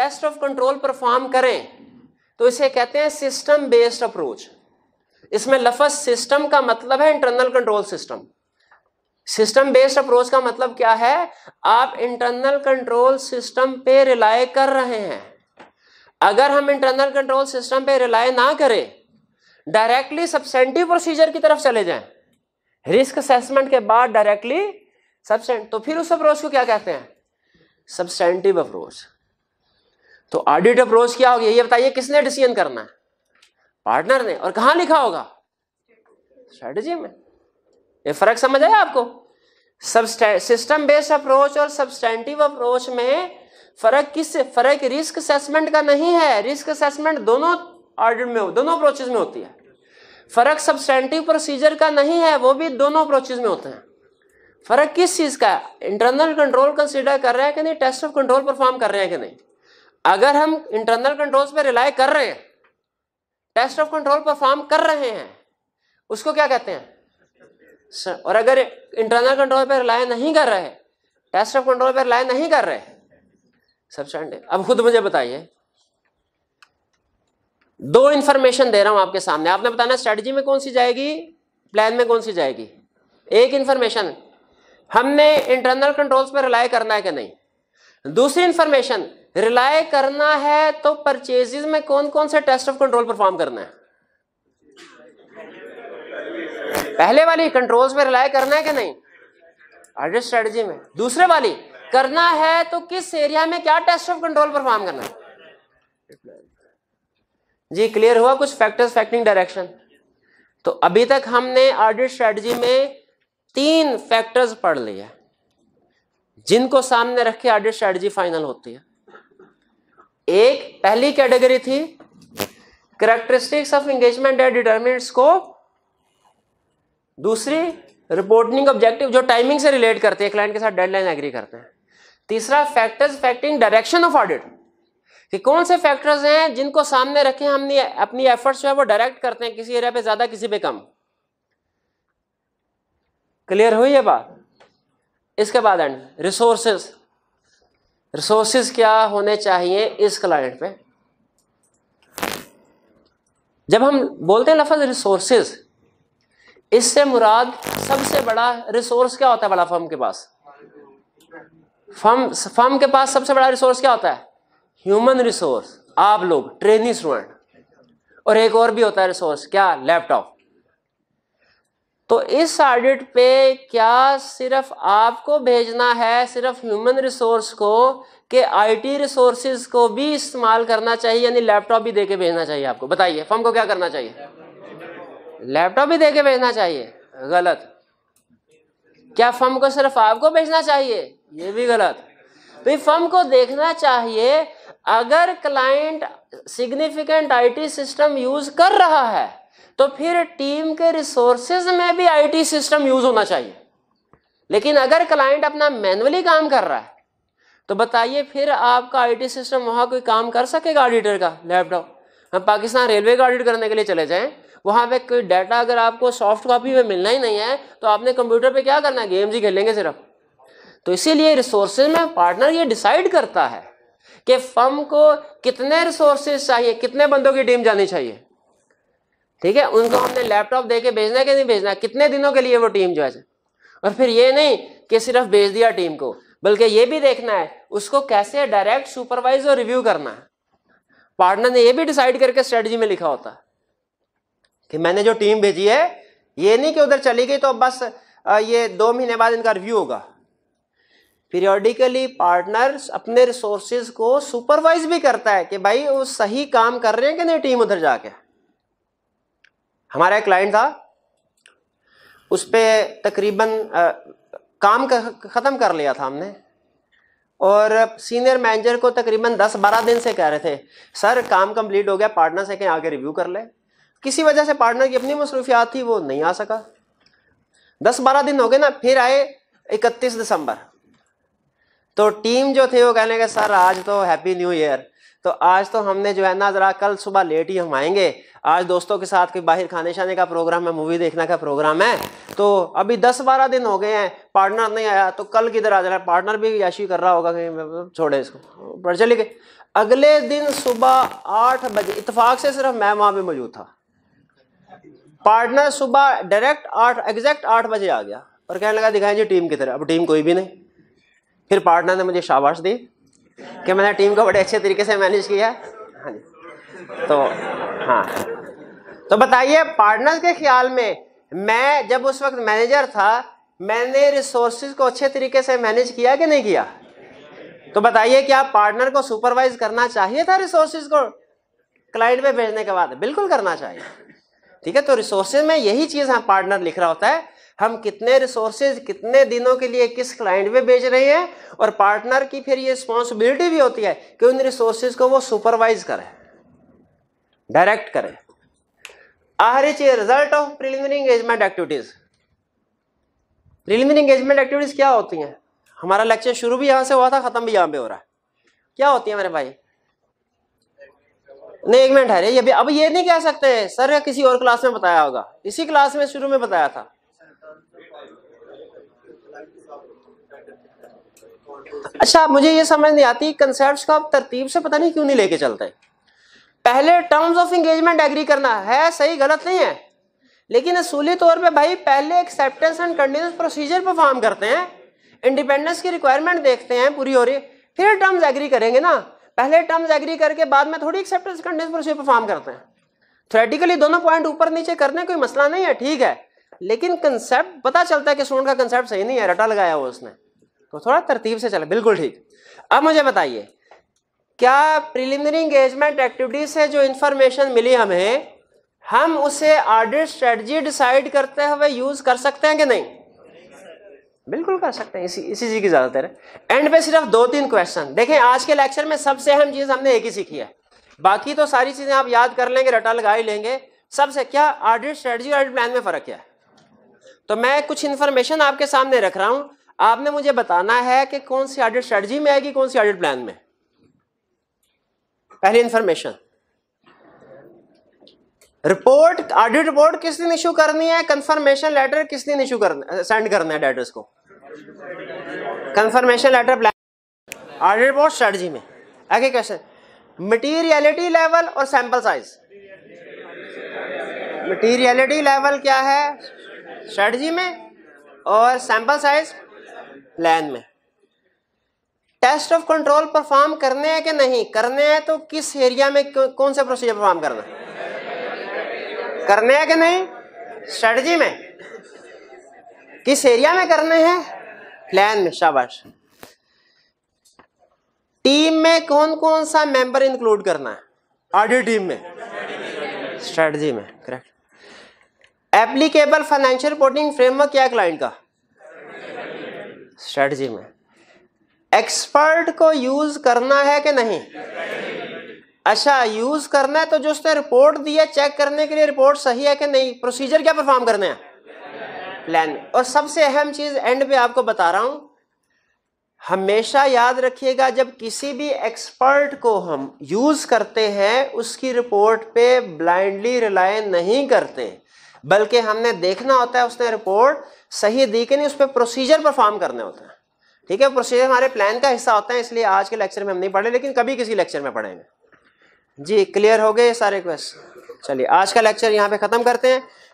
टेस्ट ऑफ कंट्रोल परफॉर्म करें तो इसे कहते हैं सिस्टम बेस्ड अप्रोच इसमें लफज सिस्टम का मतलब है internal control system system based approach का मतलब क्या है आप इंटरनल कंट्रोल सिस्टम पे रिलाय कर रहे हैं अगर हम इंटरनल कंट्रोल सिस्टम पे रिलाय ना करें डायरेक्टली सब्सेंटिव प्रोसीजर की तरफ चले जाएं रिस्क असेसमेंट के बाद डायरेक्टली सबसेंट तो फिर उस अप्रोच को क्या कहते हैं सबसेंटिव अप्रोच तो ऑडिट अप्रोच क्या होगी ये बताइए किसने डिसीजन करना है पार्टनर ने और कहा लिखा होगा स्ट्रेटेजी में ये फर्क समझ आया आपको सिस्टम बेस्ड अप्रोच और सब्सटैंटिव अप्रोच में फर्क किस फर्क रिस्क असेसमेंट का नहीं है रिस्क असेसमेंट दोनों ऑर्डर में हो दोनों अप्रोचेज में होती है फर्क सब्सटैंटिव प्रोसीजर का नहीं है वो भी दोनों अप्रोचेज में होते हैं फर्क किस चीज़ का इंटरनल कंट्रोल कंसिडर कर रहे हैं कि नहीं टेस्ट ऑफ कंट्रोल परफॉर्म कर रहे हैं कि नहीं अगर हम इंटरनल कंट्रोल्स पर रिलाई कर रहे हैं टेस्ट ऑफ कंट्रोल परफॉर्म कर रहे हैं उसको क्या कहते हैं और अगर इंटरनल कंट्रोल पर रिलाय नहीं कर रहे टेस्ट ऑफ कंट्रोल पर रिलाय नहीं कर रहे सबसे अब खुद मुझे बताइए दो इंफॉर्मेशन दे रहा हूं आपके सामने आपने बताना स्ट्रेटजी में कौन सी जाएगी प्लान में कौन सी जाएगी एक इंफॉर्मेशन हमने इंटरनल कंट्रोल्स पर रिलाय करना है कि नहीं दूसरी इंफॉर्मेशन रिलाय करना है तो परचेजेज में कौन कौन से टेस्ट ऑफ कंट्रोल परफॉर्म करना है पहले वाली कंट्रोल्स पे रिलाय करना है कि नहीं ऑडिट स्ट्रेटजी में दूसरे वाली करना है तो किस एरिया में क्या टेस्ट ऑफ कंट्रोल परफॉर्म करना है जी क्लियर हुआ कुछ फैक्टर्स फैक्टिंग डायरेक्शन तो अभी तक हमने ऑडिट स्ट्रेटजी में तीन फैक्टर्स पढ़ लिया जिनको सामने रख के ऑडिट स्ट्रेटजी फाइनल होती है एक पहली कैटेगरी थी characteristics of engagement at determinant scope दूसरी रिपोर्टिंग ऑब्जेक्टिव जो टाइमिंग से रिलेट करते हैं क्लाइंट के साथ डेडलाइन एग्री करते हैं तीसरा factors affecting direction of audit कि कौन से फैक्टर्स हैं जिनको सामने रखे हमने अपनी एफर्ट्स जो है वो डायरेक्ट करते हैं किसी एरिया पे ज्यादा किसी पे कम क्लियर हुई है बात इसके बाद एंड रिसोर्सेस रिसोर्सेस क्या होने चाहिए इस क्लाइंट पे जब हम बोलते हैं लफज रिसोर्सेज इससे मुराद सबसे बड़ा रिसोर्स क्या होता है बड़ा फर्म के पास फर्म फर्म के पास सबसे बड़ा रिसोर्स क्या होता है ह्यूमन रिसोर्स आप लोग ट्रेनिंग स्टूडेंट और एक और भी होता है रिसोर्स क्या लैपटॉप तो इस ऑडिट पे क्या सिर्फ आपको भेजना है सिर्फ ह्यूमन रिसोर्स को कि आईटी रिसोर्सेज को भी इस्तेमाल करना चाहिए यानी लैपटॉप भी देके भेजना चाहिए आपको बताइए फर्म को क्या करना चाहिए लैपटॉप भी दे के भेजना चाहिए गलत क्या फर्म को सिर्फ आपको भेजना चाहिए ये भी गलत तो ये फर्म को देखना चाहिए अगर client significant IT system use कर रहा है तो फिर टीम के रिसोर्सेज में भी आईटी सिस्टम यूज होना चाहिए लेकिन अगर क्लाइंट अपना मैनुअली काम कर रहा है तो बताइए फिर आपका आईटी सिस्टम वहां कोई काम कर सकेगा ऑडिटर का लैपटॉप हम पाकिस्तान रेलवे का ऑडिट करने के लिए चले जाएं वहां पे डाटा अगर आपको सॉफ्ट कॉपी में मिलना ही नहीं है तो आपने कंप्यूटर पे क्या करना है गेम्स ही खेलेंगे सिर्फ तो इसीलिए रिसोर्सेज में पार्टनर ये डिसाइड करता है कि फर्म को कितने रिसोर्सेज चाहिए कितने बंदों की टीम जानी चाहिए ठीक है उनको हमने लैपटॉप दे के भेजना कि नहीं भेजना कितने दिनों के लिए वो टीम जो है और फिर ये नहीं कि सिर्फ भेज दिया टीम को बल्कि ये भी देखना है उसको कैसे डायरेक्ट सुपरवाइज और रिव्यू करना है पार्टनर ने ये भी डिसाइड करके स्ट्रेटजी में लिखा होता है कि मैंने जो टीम भेजी है ये नहीं कि उधर चली गई तो बस ये दो महीने बाद इनका रिव्यू होगा पीरियोडिकली पार्टनर्स अपने रिसोर्सेज को सुपरवाइज भी करता है कि भाई वो सही काम कर रहे हैं कि नहीं टीम उधर जाके हमारा एक क्लाइंट था उस पर तकरीबन काम ख़त्म कर लिया था हमने और सीनियर मैनेजर को तकरीबन 10-12 दिन से कह रहे थे सर काम कंप्लीट हो गया पार्टनर से कहीं आके रिव्यू कर ले किसी वजह से पार्टनर की अपनी मसरूफियात थी वो नहीं आ सका दस बारह दिन हो गए ना फिर आए इकतीस दिसंबर तो टीम जो थी वो कहने के सर आज तो हैप्पी न्यू ईयर तो आज तो हमने जो है ना ज़रा कल सुबह लेट ही हम आएंगे आज दोस्तों के साथ कोई बाहर खाने शाने का प्रोग्राम है मूवी देखने का प्रोग्राम है तो अभी दस बारह दिन हो गए हैं पार्टनर नहीं आया तो कल किधर आ जाना पार्टनर भी याशी कर रहा होगा कि छोड़े इसको पर चले गए अगले दिन सुबह आठ बजे इतफाक से सिर्फ मैं वहाँ पर मौजूद था पार्टनर सुबह डायरेक्ट आठ एग्जैक्ट आठ बजे आ गया और कहने लगा दिखाएं जी टीम की तरह अब टीम कोई भी नहीं फिर पार्टनर ने मुझे शाबाश दी कि मैंने टीम को बड़े अच्छे तरीके से मैनेज किया हाँ जी तो हाँ तो बताइए पार्टनर के ख्याल में मैं जब उस वक्त मैनेजर था मैंने रिसोर्स को अच्छे तरीके से मैनेज किया कि नहीं किया तो बताइए क्या पार्टनर को सुपरवाइज करना चाहिए था रिसोर्स को क्लाइंट पे भेजने के बाद बिल्कुल करना चाहिए ठीक है तो रिसोर्सेज में यही चीज़ हम हाँ पार्टनर लिख रहा होता है हम कितने रिसोर्सेज कितने दिनों के लिए किस क्लाइंट में भेज रहे हैं और पार्टनर की फिर ये रिस्पॉन्सिबिलिटी भी होती है कि उन रिसोर्सेज को वो सुपरवाइज करे डायरेक्ट करे आखिरी चीज result of preliminary engagement activities preliminary engagement activities क्या होती हैं हमारा लेक्चर शुरू भी यहां से हुआ था खत्म भी यहां पर हो रहा है क्या होती है मेरे भाई नहीं एक मिनट है ये अब ये नहीं कह सकते सर या किसी और क्लास में बताया होगा इसी क्लास में शुरू में बताया था अच्छा मुझे ये समझ नहीं आती कंसेप्ट को आप तरतीब से पता नहीं क्यों नहीं लेके चलते पहले टर्म्स ऑफ एंगेजमेंट एग्री करना है सही गलत नहीं है लेकिन असूली तौर पे भाई पहले acceptance and condition procedure perform करते हैं इंडिपेंडेंस की रिक्वायरमेंट देखते हैं पूरी हो रही फिर टर्म्स एग्री करेंगे ना पहले टर्म्स एग्री करके बाद में थोड़ी एक्सेप्टेंस कंडीशन पर परफॉर्म करते हैं थ्रेटिकली दोनों पॉइंट ऊपर नीचे करने कोई मसला नहीं है ठीक है लेकिन कंसेप्ट पता चलता है कि स्टूडेंट का कंसेप्ट सही नहीं है रटा लगाया हुआ उसने तो थोड़ा तरतीब से चला बिल्कुल ठीक अब मुझे बताइए क्या प्रिलिमिनरी इंगेजमेंट एक्टिविटी से जो इंफॉर्मेशन मिली हमें हम उसे ऑडिट स्ट्रेटजी डिसाइड करते हुए यूज कर सकते हैं कि नहीं बिल्कुल कर सकते हैं इसी इसी चीज की ज्यादातर है एंड पे सिर्फ दो तीन क्वेश्चन देखें आज के लेक्चर में सबसे अहम चीज हमने एक ही सीखी है बाकी तो सारी चीजें आप याद कर लेंगे रटा लगा ही लेंगे सबसे क्या ऑडिट स्ट्रेटजी ऑडिट प्लान में फर्क क्या है तो मैं कुछ इन्फॉर्मेशन आपके सामने रख रहा हूं आपने मुझे बताना है कि कौन सी ऑडिट स्ट्रेटजी में आएगी कौन सी ऑडिट प्लान में पहली इंफॉर्मेशन रिपोर्ट ऑडिट रिपोर्ट किस दिन इशू करनी है कंफर्मेशन लेटर किस दिन इशू करना सेंड करना है डेटर्स को confirmation letter plan order board strategy में आगे क्वेश्चन मटीरियलिटी लेवल और सैंपल साइज मटीरियलिटी लेवल क्या है स्ट्रेटजी में और सैंपल साइज प्लान में टेस्ट ऑफ कंट्रोल परफॉर्म करने हैं कि नहीं करने हैं तो किस एरिया में कौन सा प्रोसीजर परफॉर्म करना करने हैं कि नहीं स्ट्रेटजी में किस एरिया में करने हैं प्लान में शाबाश टीम में कौन कौन सा मेंबर इंक्लूड करना है ऑडिट टीम में स्ट्रेटजी में correct applicable financial reporting framework क्या क्लाइंट का स्ट्रेटजी में एक्सपर्ट को यूज करना है कि नहीं अच्छा यूज करना है तो जो उसने रिपोर्ट दी है चेक करने के लिए रिपोर्ट सही है कि नहीं प्रोसीजर क्या परफॉर्म करना है प्लान और सबसे अहम चीज एंड पे आपको बता रहा हूं हमेशा याद रखिएगा जब किसी भी एक्सपर्ट को हम यूज करते हैं उसकी रिपोर्ट पे ब्लाइंडली रिलाय नहीं करते बल्कि हमने देखना होता है उसने रिपोर्ट सही दी कि नहीं उस पर प्रोसीजर परफॉर्म करने होते हैं ठीक है प्रोसीजर हमारे प्लान का हिस्सा होता है इसलिए आज के लेक्चर में हम नहीं पढ़े लेकिन कभी किसी लेक्चर में पढ़ेंगे जी क्लियर हो गए सारे क्वेश्चन चलिए आज का लेक्चर यहाँ पे ख़त्म करते हैं